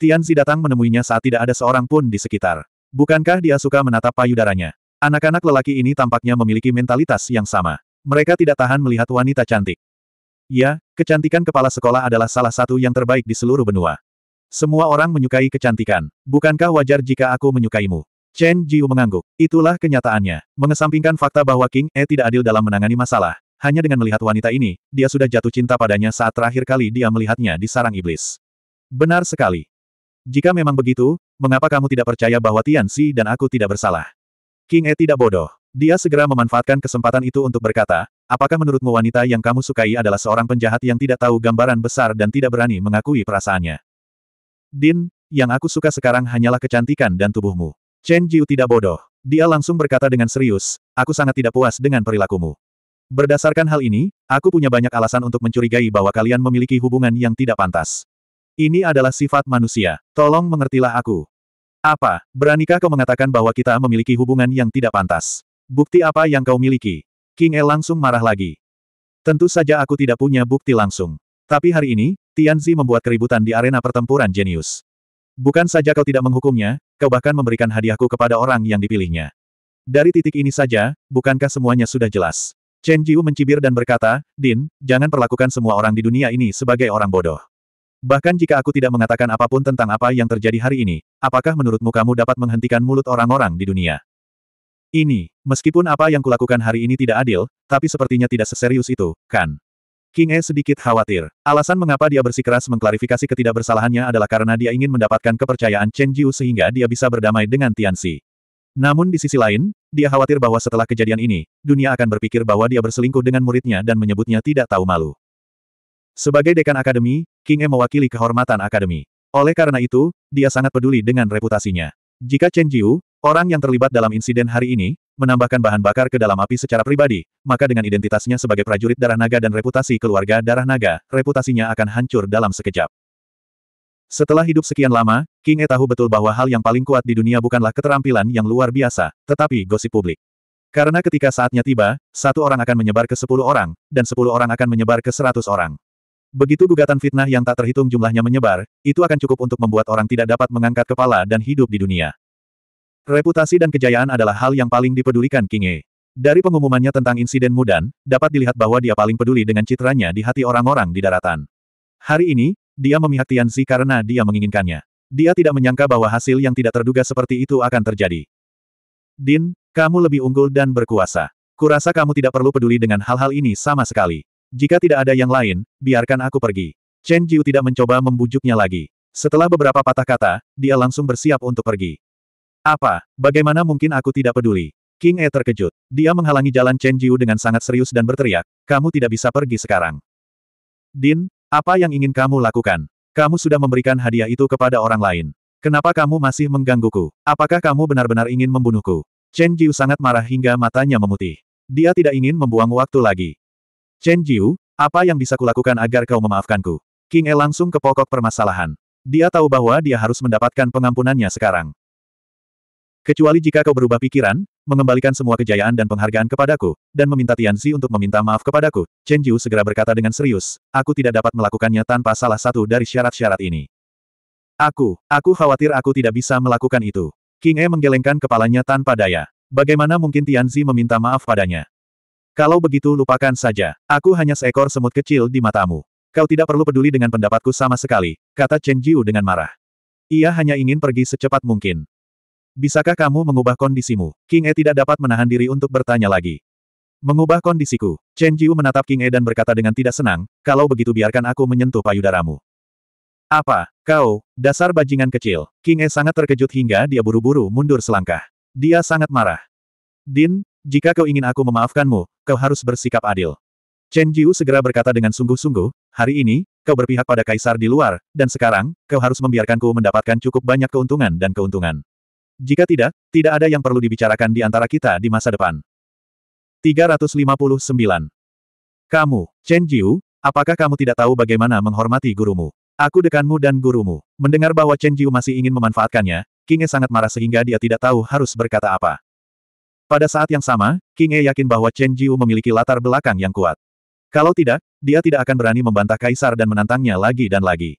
Tianzi datang menemuinya saat tidak ada seorang pun di sekitar. Bukankah dia suka menatap payudaranya? Anak-anak lelaki ini tampaknya memiliki mentalitas yang sama. Mereka tidak tahan melihat wanita cantik. Ya, kecantikan kepala sekolah adalah salah satu yang terbaik di seluruh benua. Semua orang menyukai kecantikan. Bukankah wajar jika aku menyukaimu? Chen Jiu mengangguk. Itulah kenyataannya. Mengesampingkan fakta bahwa King E tidak adil dalam menangani masalah, hanya dengan melihat wanita ini, dia sudah jatuh cinta padanya saat terakhir kali dia melihatnya di sarang iblis. Benar sekali. Jika memang begitu, mengapa kamu tidak percaya bahwa Tian Si dan aku tidak bersalah? King E tidak bodoh. Dia segera memanfaatkan kesempatan itu untuk berkata, apakah menurutmu wanita yang kamu sukai adalah seorang penjahat yang tidak tahu gambaran besar dan tidak berani mengakui perasaannya? Din, yang aku suka sekarang hanyalah kecantikan dan tubuhmu. Chen Jiu tidak bodoh. Dia langsung berkata dengan serius, aku sangat tidak puas dengan perilakumu. Berdasarkan hal ini, aku punya banyak alasan untuk mencurigai bahwa kalian memiliki hubungan yang tidak pantas. Ini adalah sifat manusia. Tolong mengertilah aku. Apa, beranikah kau mengatakan bahwa kita memiliki hubungan yang tidak pantas? Bukti apa yang kau miliki? King E langsung marah lagi. Tentu saja aku tidak punya bukti langsung. Tapi hari ini, Tianzi membuat keributan di arena pertempuran jenius. Bukan saja kau tidak menghukumnya, kau bahkan memberikan hadiahku kepada orang yang dipilihnya. Dari titik ini saja, bukankah semuanya sudah jelas? Chen Jiu mencibir dan berkata, Din, jangan perlakukan semua orang di dunia ini sebagai orang bodoh. Bahkan jika aku tidak mengatakan apapun tentang apa yang terjadi hari ini, apakah menurutmu kamu dapat menghentikan mulut orang-orang di dunia? Ini, meskipun apa yang kulakukan hari ini tidak adil, tapi sepertinya tidak seserius itu, kan? King E sedikit khawatir. Alasan mengapa dia bersikeras mengklarifikasi ketidakbersalahannya adalah karena dia ingin mendapatkan kepercayaan Chen Jiu sehingga dia bisa berdamai dengan Tian Tianxi. Namun di sisi lain, dia khawatir bahwa setelah kejadian ini, dunia akan berpikir bahwa dia berselingkuh dengan muridnya dan menyebutnya tidak tahu malu. Sebagai dekan akademi, King E mewakili kehormatan akademi. Oleh karena itu, dia sangat peduli dengan reputasinya. Jika Chen Jiu, orang yang terlibat dalam insiden hari ini, menambahkan bahan bakar ke dalam api secara pribadi, maka dengan identitasnya sebagai prajurit darah naga dan reputasi keluarga darah naga, reputasinya akan hancur dalam sekejap. Setelah hidup sekian lama, King E tahu betul bahwa hal yang paling kuat di dunia bukanlah keterampilan yang luar biasa, tetapi gosip publik. Karena ketika saatnya tiba, satu orang akan menyebar ke sepuluh orang, dan sepuluh orang akan menyebar ke seratus orang. Begitu gugatan fitnah yang tak terhitung jumlahnya menyebar, itu akan cukup untuk membuat orang tidak dapat mengangkat kepala dan hidup di dunia. Reputasi dan kejayaan adalah hal yang paling dipedulikan Kinge. Dari pengumumannya tentang insiden Mudan, dapat dilihat bahwa dia paling peduli dengan citranya di hati orang-orang di daratan. Hari ini, dia memihak Tianzi karena dia menginginkannya. Dia tidak menyangka bahwa hasil yang tidak terduga seperti itu akan terjadi. Din, kamu lebih unggul dan berkuasa. Kurasa kamu tidak perlu peduli dengan hal-hal ini sama sekali. Jika tidak ada yang lain, biarkan aku pergi. Chen Jiu tidak mencoba membujuknya lagi. Setelah beberapa patah kata, dia langsung bersiap untuk pergi. Apa? Bagaimana mungkin aku tidak peduli? King E terkejut. Dia menghalangi jalan Chen Jiu dengan sangat serius dan berteriak, kamu tidak bisa pergi sekarang. Din, apa yang ingin kamu lakukan? Kamu sudah memberikan hadiah itu kepada orang lain. Kenapa kamu masih menggangguku? Apakah kamu benar-benar ingin membunuhku? Chen Jiu sangat marah hingga matanya memutih. Dia tidak ingin membuang waktu lagi. Chen Jiu, apa yang bisa kulakukan agar kau memaafkanku? King E langsung ke pokok permasalahan. Dia tahu bahwa dia harus mendapatkan pengampunannya sekarang. Kecuali jika kau berubah pikiran, mengembalikan semua kejayaan dan penghargaan kepadaku, dan meminta Tianzi untuk meminta maaf kepadaku, Chen Jiu segera berkata dengan serius, aku tidak dapat melakukannya tanpa salah satu dari syarat-syarat ini. Aku, aku khawatir aku tidak bisa melakukan itu. King E menggelengkan kepalanya tanpa daya. Bagaimana mungkin Tianzi meminta maaf padanya? Kalau begitu lupakan saja, aku hanya seekor semut kecil di matamu. Kau tidak perlu peduli dengan pendapatku sama sekali, kata Chen Jiu dengan marah. Ia hanya ingin pergi secepat mungkin. Bisakah kamu mengubah kondisimu? King E tidak dapat menahan diri untuk bertanya lagi. Mengubah kondisiku, Chen Jiu menatap King E dan berkata dengan tidak senang, kalau begitu biarkan aku menyentuh payudaramu. Apa, kau, dasar bajingan kecil, King E sangat terkejut hingga dia buru-buru mundur selangkah. Dia sangat marah. Din, jika kau ingin aku memaafkanmu, kau harus bersikap adil. Chen Jiu segera berkata dengan sungguh-sungguh, hari ini, kau berpihak pada kaisar di luar, dan sekarang, kau harus membiarkanku mendapatkan cukup banyak keuntungan dan keuntungan. Jika tidak, tidak ada yang perlu dibicarakan di antara kita di masa depan. 359. Kamu, Chen Jiu, apakah kamu tidak tahu bagaimana menghormati gurumu? Aku dekanmu dan gurumu. Mendengar bahwa Chen Jiu masih ingin memanfaatkannya, Kinge sangat marah sehingga dia tidak tahu harus berkata apa. Pada saat yang sama, King E yakin bahwa Chen Jiu memiliki latar belakang yang kuat. Kalau tidak, dia tidak akan berani membantah kaisar dan menantangnya lagi dan lagi.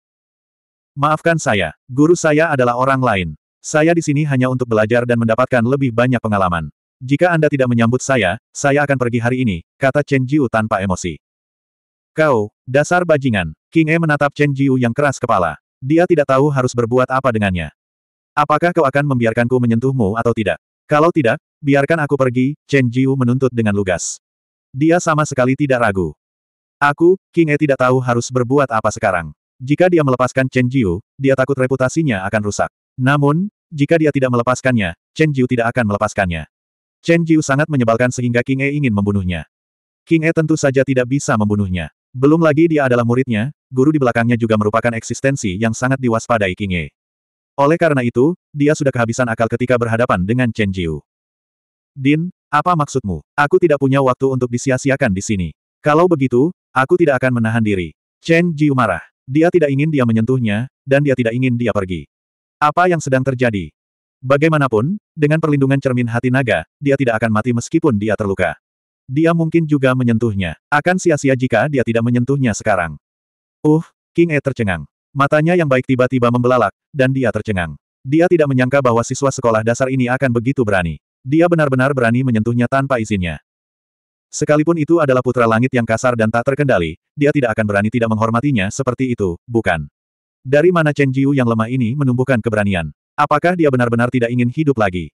Maafkan saya, guru saya adalah orang lain. Saya di sini hanya untuk belajar dan mendapatkan lebih banyak pengalaman. Jika Anda tidak menyambut saya, saya akan pergi hari ini, kata Chen Jiu tanpa emosi. Kau, dasar bajingan, King E menatap Chen Jiu yang keras kepala. Dia tidak tahu harus berbuat apa dengannya. Apakah kau akan membiarkanku menyentuhmu atau tidak? Kalau tidak, biarkan aku pergi, Chen Jiu menuntut dengan lugas. Dia sama sekali tidak ragu. Aku, King E tidak tahu harus berbuat apa sekarang. Jika dia melepaskan Chen Jiu, dia takut reputasinya akan rusak. Namun, jika dia tidak melepaskannya, Chen Jiu tidak akan melepaskannya. Chen Jiu sangat menyebalkan sehingga King E ingin membunuhnya. King E tentu saja tidak bisa membunuhnya. Belum lagi dia adalah muridnya, guru di belakangnya juga merupakan eksistensi yang sangat diwaspadai King E. Oleh karena itu, dia sudah kehabisan akal ketika berhadapan dengan Chen Jiu. Din, apa maksudmu? Aku tidak punya waktu untuk disia-siakan di sini. Kalau begitu, aku tidak akan menahan diri. Chen Jiu marah. Dia tidak ingin dia menyentuhnya, dan dia tidak ingin dia pergi. Apa yang sedang terjadi? Bagaimanapun, dengan perlindungan cermin hati naga, dia tidak akan mati meskipun dia terluka. Dia mungkin juga menyentuhnya. Akan sia-sia jika dia tidak menyentuhnya sekarang. Uh, King E tercengang. Matanya yang baik tiba-tiba membelalak, dan dia tercengang. Dia tidak menyangka bahwa siswa sekolah dasar ini akan begitu berani. Dia benar-benar berani menyentuhnya tanpa izinnya. Sekalipun itu adalah putra langit yang kasar dan tak terkendali, dia tidak akan berani tidak menghormatinya seperti itu, bukan? Dari mana Chen Jiu yang lemah ini menumbuhkan keberanian? Apakah dia benar-benar tidak ingin hidup lagi?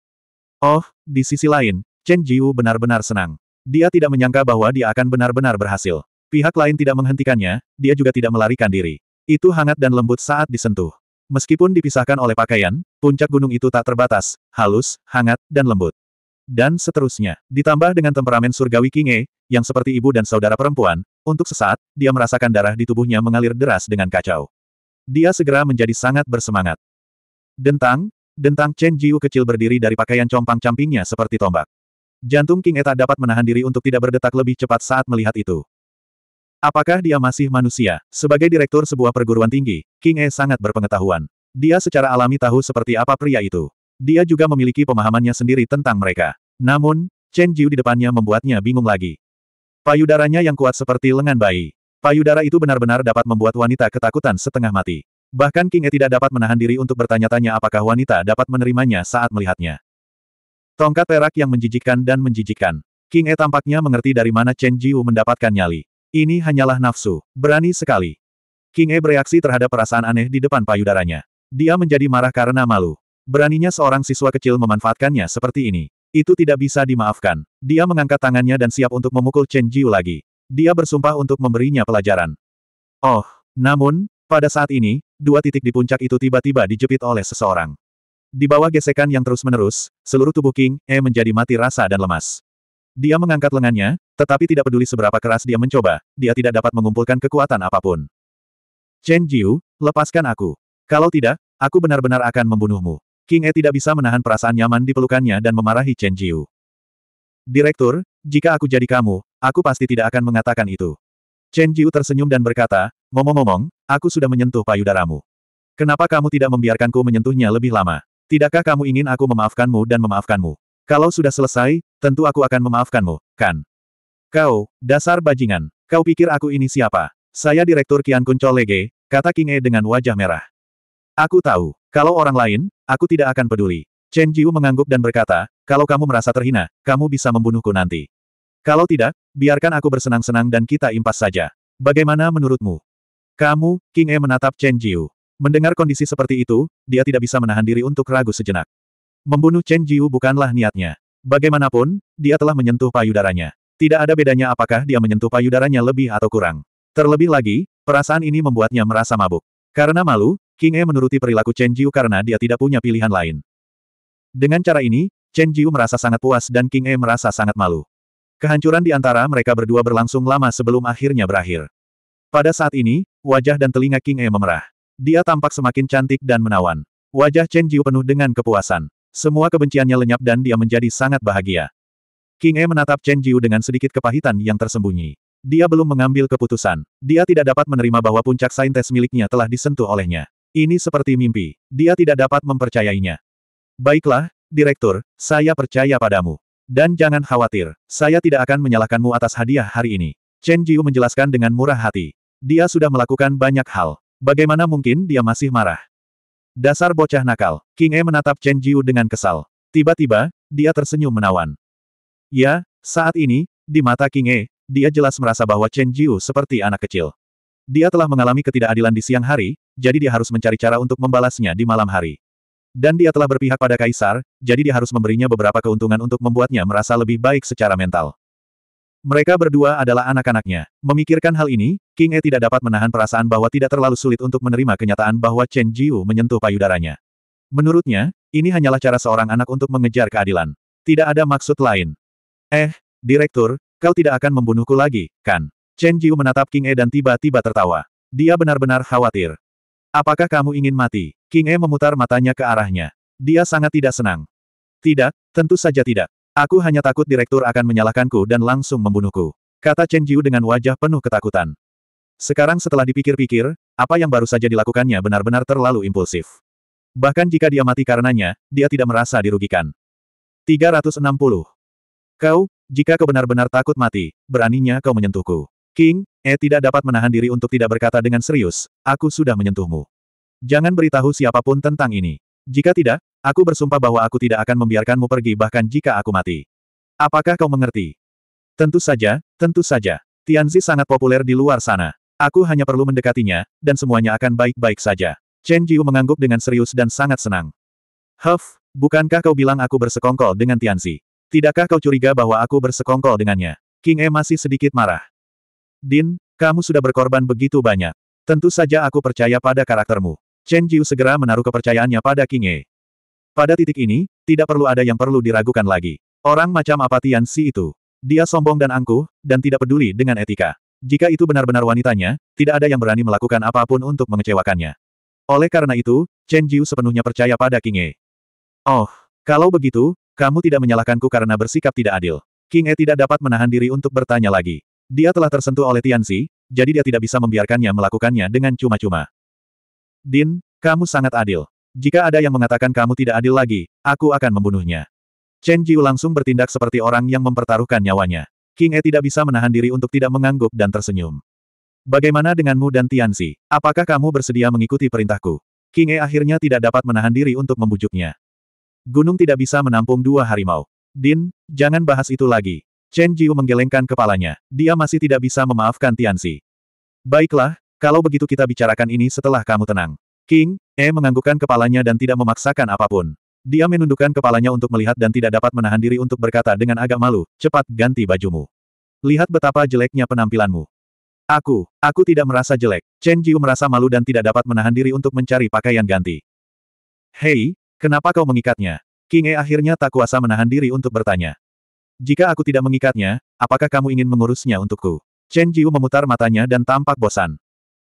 Oh, di sisi lain, Chen Jiu benar-benar senang. Dia tidak menyangka bahwa dia akan benar-benar berhasil. Pihak lain tidak menghentikannya, dia juga tidak melarikan diri. Itu hangat dan lembut saat disentuh. Meskipun dipisahkan oleh pakaian, puncak gunung itu tak terbatas, halus, hangat, dan lembut. Dan seterusnya, ditambah dengan temperamen surgawi Kinge, yang seperti ibu dan saudara perempuan, untuk sesaat, dia merasakan darah di tubuhnya mengalir deras dengan kacau. Dia segera menjadi sangat bersemangat. Dentang, dentang Chen Jiu kecil berdiri dari pakaian compang-campingnya seperti tombak. Jantung King E tak dapat menahan diri untuk tidak berdetak lebih cepat saat melihat itu. Apakah dia masih manusia? Sebagai direktur sebuah perguruan tinggi, King E sangat berpengetahuan. Dia secara alami tahu seperti apa pria itu. Dia juga memiliki pemahamannya sendiri tentang mereka. Namun, Chen Jiu di depannya membuatnya bingung lagi. Payudaranya yang kuat seperti lengan bayi. Payudara itu benar-benar dapat membuat wanita ketakutan setengah mati. Bahkan King E tidak dapat menahan diri untuk bertanya-tanya apakah wanita dapat menerimanya saat melihatnya. Tongkat perak yang menjijikkan dan menjijikkan. King E tampaknya mengerti dari mana Chen Jiu mendapatkan nyali. Ini hanyalah nafsu, berani sekali. King E bereaksi terhadap perasaan aneh di depan payudaranya. Dia menjadi marah karena malu. Beraninya seorang siswa kecil memanfaatkannya seperti ini. Itu tidak bisa dimaafkan. Dia mengangkat tangannya dan siap untuk memukul Chen Jiu lagi. Dia bersumpah untuk memberinya pelajaran. Oh, namun, pada saat ini, dua titik di puncak itu tiba-tiba dijepit oleh seseorang. Di bawah gesekan yang terus-menerus, seluruh tubuh King E menjadi mati rasa dan lemas. Dia mengangkat lengannya, tetapi tidak peduli seberapa keras dia mencoba, dia tidak dapat mengumpulkan kekuatan apapun. Chen Jiu, lepaskan aku. Kalau tidak, aku benar-benar akan membunuhmu. King E tidak bisa menahan perasaan nyaman di pelukannya dan memarahi Chen Jiu. Direktur, jika aku jadi kamu, aku pasti tidak akan mengatakan itu. Chen Jiu tersenyum dan berkata, ngomong-ngomong, aku sudah menyentuh payudaramu. Kenapa kamu tidak membiarkanku menyentuhnya lebih lama? Tidakkah kamu ingin aku memaafkanmu dan memaafkanmu? Kalau sudah selesai, tentu aku akan memaafkanmu, kan? Kau, dasar bajingan. Kau pikir aku ini siapa? Saya Direktur Kian Kunco Lege, kata King E dengan wajah merah. Aku tahu, kalau orang lain, aku tidak akan peduli. Chen Jiu mengangguk dan berkata, kalau kamu merasa terhina, kamu bisa membunuhku nanti. Kalau tidak, biarkan aku bersenang-senang dan kita impas saja. Bagaimana menurutmu? Kamu, King E menatap Chen Jiu. Mendengar kondisi seperti itu, dia tidak bisa menahan diri untuk ragu sejenak. Membunuh Chen Jiu bukanlah niatnya. Bagaimanapun, dia telah menyentuh payudaranya. Tidak ada bedanya apakah dia menyentuh payudaranya lebih atau kurang. Terlebih lagi, perasaan ini membuatnya merasa mabuk. Karena malu, King E menuruti perilaku Chen Jiu karena dia tidak punya pilihan lain. Dengan cara ini, Chen Jiu merasa sangat puas dan King E merasa sangat malu. Kehancuran di antara mereka berdua berlangsung lama sebelum akhirnya berakhir. Pada saat ini, wajah dan telinga King E memerah. Dia tampak semakin cantik dan menawan. Wajah Chen Jiu penuh dengan kepuasan. Semua kebenciannya lenyap dan dia menjadi sangat bahagia. King E menatap Chen Jiu dengan sedikit kepahitan yang tersembunyi. Dia belum mengambil keputusan. Dia tidak dapat menerima bahwa puncak saintes miliknya telah disentuh olehnya. Ini seperti mimpi. Dia tidak dapat mempercayainya. Baiklah, Direktur, saya percaya padamu. Dan jangan khawatir, saya tidak akan menyalahkanmu atas hadiah hari ini. Chen Jiu menjelaskan dengan murah hati. Dia sudah melakukan banyak hal. Bagaimana mungkin dia masih marah? Dasar bocah nakal. King E menatap Chen Jiu dengan kesal. Tiba-tiba, dia tersenyum menawan. Ya, saat ini, di mata King E, dia jelas merasa bahwa Chen Jiu seperti anak kecil. Dia telah mengalami ketidakadilan di siang hari, jadi dia harus mencari cara untuk membalasnya di malam hari. Dan dia telah berpihak pada Kaisar, jadi dia harus memberinya beberapa keuntungan untuk membuatnya merasa lebih baik secara mental. Mereka berdua adalah anak-anaknya. Memikirkan hal ini, King E tidak dapat menahan perasaan bahwa tidak terlalu sulit untuk menerima kenyataan bahwa Chen Jiu menyentuh payudaranya. Menurutnya, ini hanyalah cara seorang anak untuk mengejar keadilan. Tidak ada maksud lain. Eh, Direktur, kau tidak akan membunuhku lagi, kan? Chen Jiu menatap King E dan tiba-tiba tertawa. Dia benar-benar khawatir. Apakah kamu ingin mati? King E memutar matanya ke arahnya. Dia sangat tidak senang. Tidak, tentu saja tidak. Aku hanya takut direktur akan menyalahkanku dan langsung membunuhku. Kata Chen Jiu dengan wajah penuh ketakutan. Sekarang setelah dipikir-pikir, apa yang baru saja dilakukannya benar-benar terlalu impulsif. Bahkan jika dia mati karenanya, dia tidak merasa dirugikan. 360. Kau, jika kau benar-benar takut mati, beraninya kau menyentuhku. King, E eh tidak dapat menahan diri untuk tidak berkata dengan serius, aku sudah menyentuhmu. Jangan beritahu siapapun tentang ini. Jika tidak, aku bersumpah bahwa aku tidak akan membiarkanmu pergi bahkan jika aku mati. Apakah kau mengerti? Tentu saja, tentu saja. Tianzi sangat populer di luar sana. Aku hanya perlu mendekatinya, dan semuanya akan baik-baik saja. Chen Jiu mengangguk dengan serius dan sangat senang. Huff, bukankah kau bilang aku bersekongkol dengan Tianzi? Tidakkah kau curiga bahwa aku bersekongkol dengannya? King E masih sedikit marah. Din, kamu sudah berkorban begitu banyak. Tentu saja aku percaya pada karaktermu. Chen Jiu segera menaruh kepercayaannya pada King Ye. Pada titik ini, tidak perlu ada yang perlu diragukan lagi. Orang macam apa Tian Si itu? Dia sombong dan angkuh, dan tidak peduli dengan etika. Jika itu benar-benar wanitanya, tidak ada yang berani melakukan apapun untuk mengecewakannya. Oleh karena itu, Chen Jiu sepenuhnya percaya pada King Ye. Oh, kalau begitu, kamu tidak menyalahkanku karena bersikap tidak adil. King E tidak dapat menahan diri untuk bertanya lagi. Dia telah tersentuh oleh Tian Si, jadi dia tidak bisa membiarkannya melakukannya dengan cuma-cuma. Din, kamu sangat adil. Jika ada yang mengatakan kamu tidak adil lagi, aku akan membunuhnya. Chen Jiu langsung bertindak seperti orang yang mempertaruhkan nyawanya. King E tidak bisa menahan diri untuk tidak mengangguk dan tersenyum. Bagaimana denganmu dan Tianxi? Apakah kamu bersedia mengikuti perintahku? King E akhirnya tidak dapat menahan diri untuk membujuknya. Gunung tidak bisa menampung dua harimau. Din, jangan bahas itu lagi. Chen Jiu menggelengkan kepalanya. Dia masih tidak bisa memaafkan Tianxi. Baiklah, kalau begitu kita bicarakan ini setelah kamu tenang. King, E menganggukkan kepalanya dan tidak memaksakan apapun. Dia menundukkan kepalanya untuk melihat dan tidak dapat menahan diri untuk berkata dengan agak malu, cepat ganti bajumu. Lihat betapa jeleknya penampilanmu. Aku, aku tidak merasa jelek. Chen Jiu merasa malu dan tidak dapat menahan diri untuk mencari pakaian ganti. Hei, kenapa kau mengikatnya? King E akhirnya tak kuasa menahan diri untuk bertanya. Jika aku tidak mengikatnya, apakah kamu ingin mengurusnya untukku? Chen Jiu memutar matanya dan tampak bosan.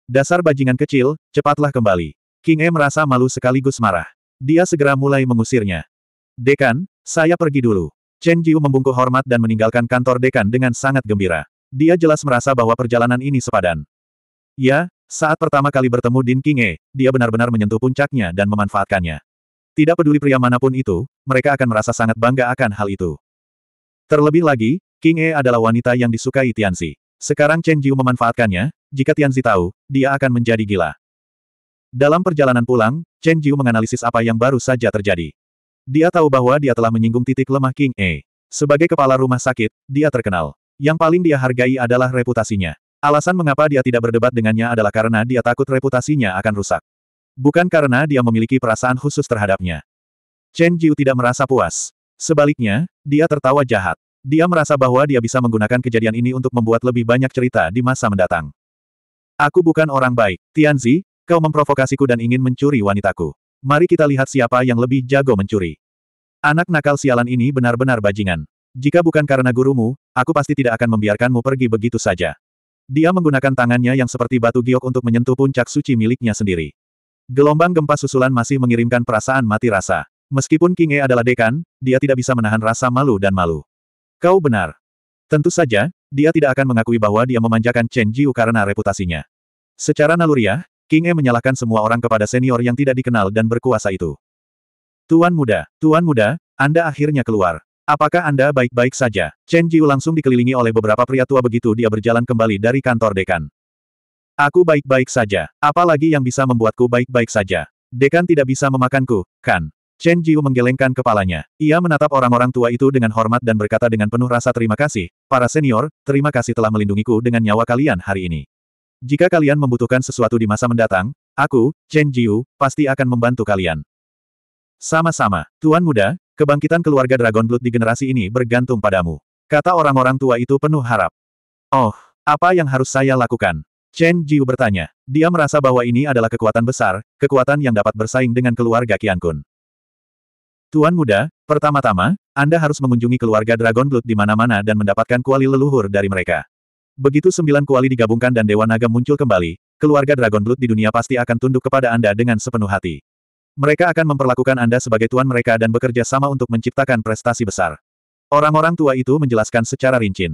Dasar bajingan kecil, cepatlah kembali. King E merasa malu sekaligus marah. Dia segera mulai mengusirnya. Dekan, saya pergi dulu. Chen Jiu membungkuk hormat dan meninggalkan kantor dekan dengan sangat gembira. Dia jelas merasa bahwa perjalanan ini sepadan. Ya, saat pertama kali bertemu Din King E, dia benar-benar menyentuh puncaknya dan memanfaatkannya. Tidak peduli pria manapun itu, mereka akan merasa sangat bangga akan hal itu. Terlebih lagi, King E adalah wanita yang disukai Tianxi. Sekarang Chen Jiu memanfaatkannya, jika Tianzi tahu, dia akan menjadi gila. Dalam perjalanan pulang, Chen Jiu menganalisis apa yang baru saja terjadi. Dia tahu bahwa dia telah menyinggung titik lemah King E. Sebagai kepala rumah sakit, dia terkenal. Yang paling dia hargai adalah reputasinya. Alasan mengapa dia tidak berdebat dengannya adalah karena dia takut reputasinya akan rusak. Bukan karena dia memiliki perasaan khusus terhadapnya. Chen Jiu tidak merasa puas. Sebaliknya, dia tertawa jahat. Dia merasa bahwa dia bisa menggunakan kejadian ini untuk membuat lebih banyak cerita di masa mendatang. Aku bukan orang baik, Tianzi, kau memprovokasiku dan ingin mencuri wanitaku. Mari kita lihat siapa yang lebih jago mencuri. Anak nakal sialan ini benar-benar bajingan. Jika bukan karena gurumu, aku pasti tidak akan membiarkanmu pergi begitu saja. Dia menggunakan tangannya yang seperti batu giok untuk menyentuh puncak suci miliknya sendiri. Gelombang gempa susulan masih mengirimkan perasaan mati rasa. Meskipun King E adalah dekan, dia tidak bisa menahan rasa malu dan malu. Kau benar. Tentu saja, dia tidak akan mengakui bahwa dia memanjakan Chen Jiu karena reputasinya. Secara naluriah, King E menyalahkan semua orang kepada senior yang tidak dikenal dan berkuasa itu. Tuan muda, tuan muda, Anda akhirnya keluar. Apakah Anda baik-baik saja? Chen Jiu langsung dikelilingi oleh beberapa pria tua begitu dia berjalan kembali dari kantor dekan. Aku baik-baik saja, apalagi yang bisa membuatku baik-baik saja. Dekan tidak bisa memakanku, kan? Chen Jiu menggelengkan kepalanya. Ia menatap orang-orang tua itu dengan hormat dan berkata dengan penuh rasa terima kasih, para senior, terima kasih telah melindungiku dengan nyawa kalian hari ini. Jika kalian membutuhkan sesuatu di masa mendatang, aku, Chen Jiu, pasti akan membantu kalian. Sama-sama, Tuan Muda, kebangkitan keluarga Dragon Blood di generasi ini bergantung padamu. Kata orang-orang tua itu penuh harap. Oh, apa yang harus saya lakukan? Chen Jiu bertanya. Dia merasa bahwa ini adalah kekuatan besar, kekuatan yang dapat bersaing dengan keluarga Qiankun. Tuan muda, pertama-tama, Anda harus mengunjungi keluarga Dragon Blood di mana-mana dan mendapatkan kuali leluhur dari mereka. Begitu sembilan kuali digabungkan dan Dewa Naga muncul kembali, keluarga Dragon Blood di dunia pasti akan tunduk kepada Anda dengan sepenuh hati. Mereka akan memperlakukan Anda sebagai tuan mereka dan bekerja sama untuk menciptakan prestasi besar. Orang-orang tua itu menjelaskan secara rinci.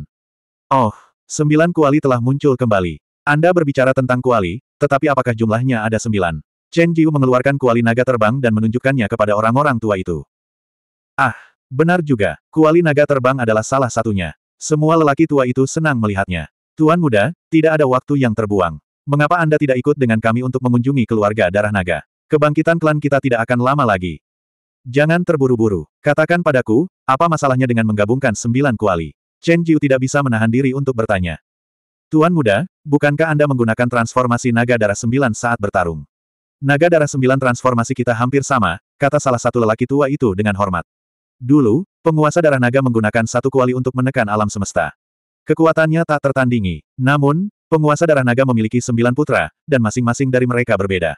Oh, sembilan kuali telah muncul kembali. Anda berbicara tentang kuali, tetapi apakah jumlahnya ada sembilan? Chen Jiu mengeluarkan kuali naga terbang dan menunjukkannya kepada orang-orang tua itu. Ah, benar juga, kuali naga terbang adalah salah satunya. Semua lelaki tua itu senang melihatnya. Tuan muda, tidak ada waktu yang terbuang. Mengapa Anda tidak ikut dengan kami untuk mengunjungi keluarga darah naga? Kebangkitan klan kita tidak akan lama lagi. Jangan terburu-buru. Katakan padaku, apa masalahnya dengan menggabungkan sembilan kuali? Chen Jiu tidak bisa menahan diri untuk bertanya. Tuan muda, bukankah Anda menggunakan transformasi naga darah sembilan saat bertarung? Naga darah sembilan transformasi kita hampir sama, kata salah satu lelaki tua itu dengan hormat. Dulu, penguasa darah naga menggunakan satu kuali untuk menekan alam semesta. Kekuatannya tak tertandingi. Namun, penguasa darah naga memiliki sembilan putra, dan masing-masing dari mereka berbeda.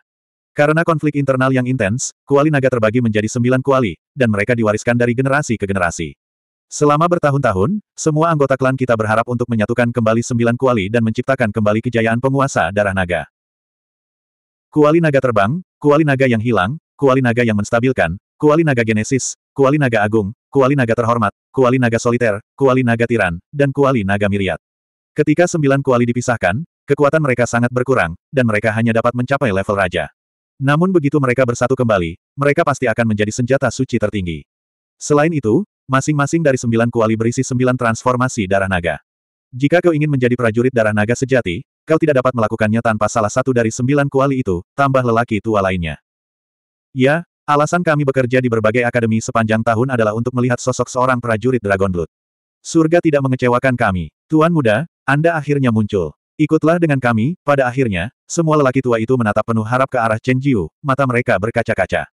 Karena konflik internal yang intens, kuali naga terbagi menjadi sembilan kuali, dan mereka diwariskan dari generasi ke generasi. Selama bertahun-tahun, semua anggota klan kita berharap untuk menyatukan kembali sembilan kuali dan menciptakan kembali kejayaan penguasa darah naga. Kuali naga terbang, kuali naga yang hilang, kuali naga yang menstabilkan, Kuali Naga Genesis, Kuali Naga Agung, Kuali Naga Terhormat, Kuali Naga Soliter, Kuali Naga Tiran, dan Kuali Naga Miriat. Ketika sembilan kuali dipisahkan, kekuatan mereka sangat berkurang, dan mereka hanya dapat mencapai level raja. Namun begitu mereka bersatu kembali, mereka pasti akan menjadi senjata suci tertinggi. Selain itu, masing-masing dari sembilan kuali berisi sembilan transformasi darah naga. Jika kau ingin menjadi prajurit darah naga sejati, kau tidak dapat melakukannya tanpa salah satu dari sembilan kuali itu, tambah lelaki tua lainnya. Ya, Alasan kami bekerja di berbagai akademi sepanjang tahun adalah untuk melihat sosok seorang prajurit Dragon Blood. Surga tidak mengecewakan kami. Tuan muda, Anda akhirnya muncul. Ikutlah dengan kami, pada akhirnya, semua lelaki tua itu menatap penuh harap ke arah Chen Jiu, mata mereka berkaca-kaca.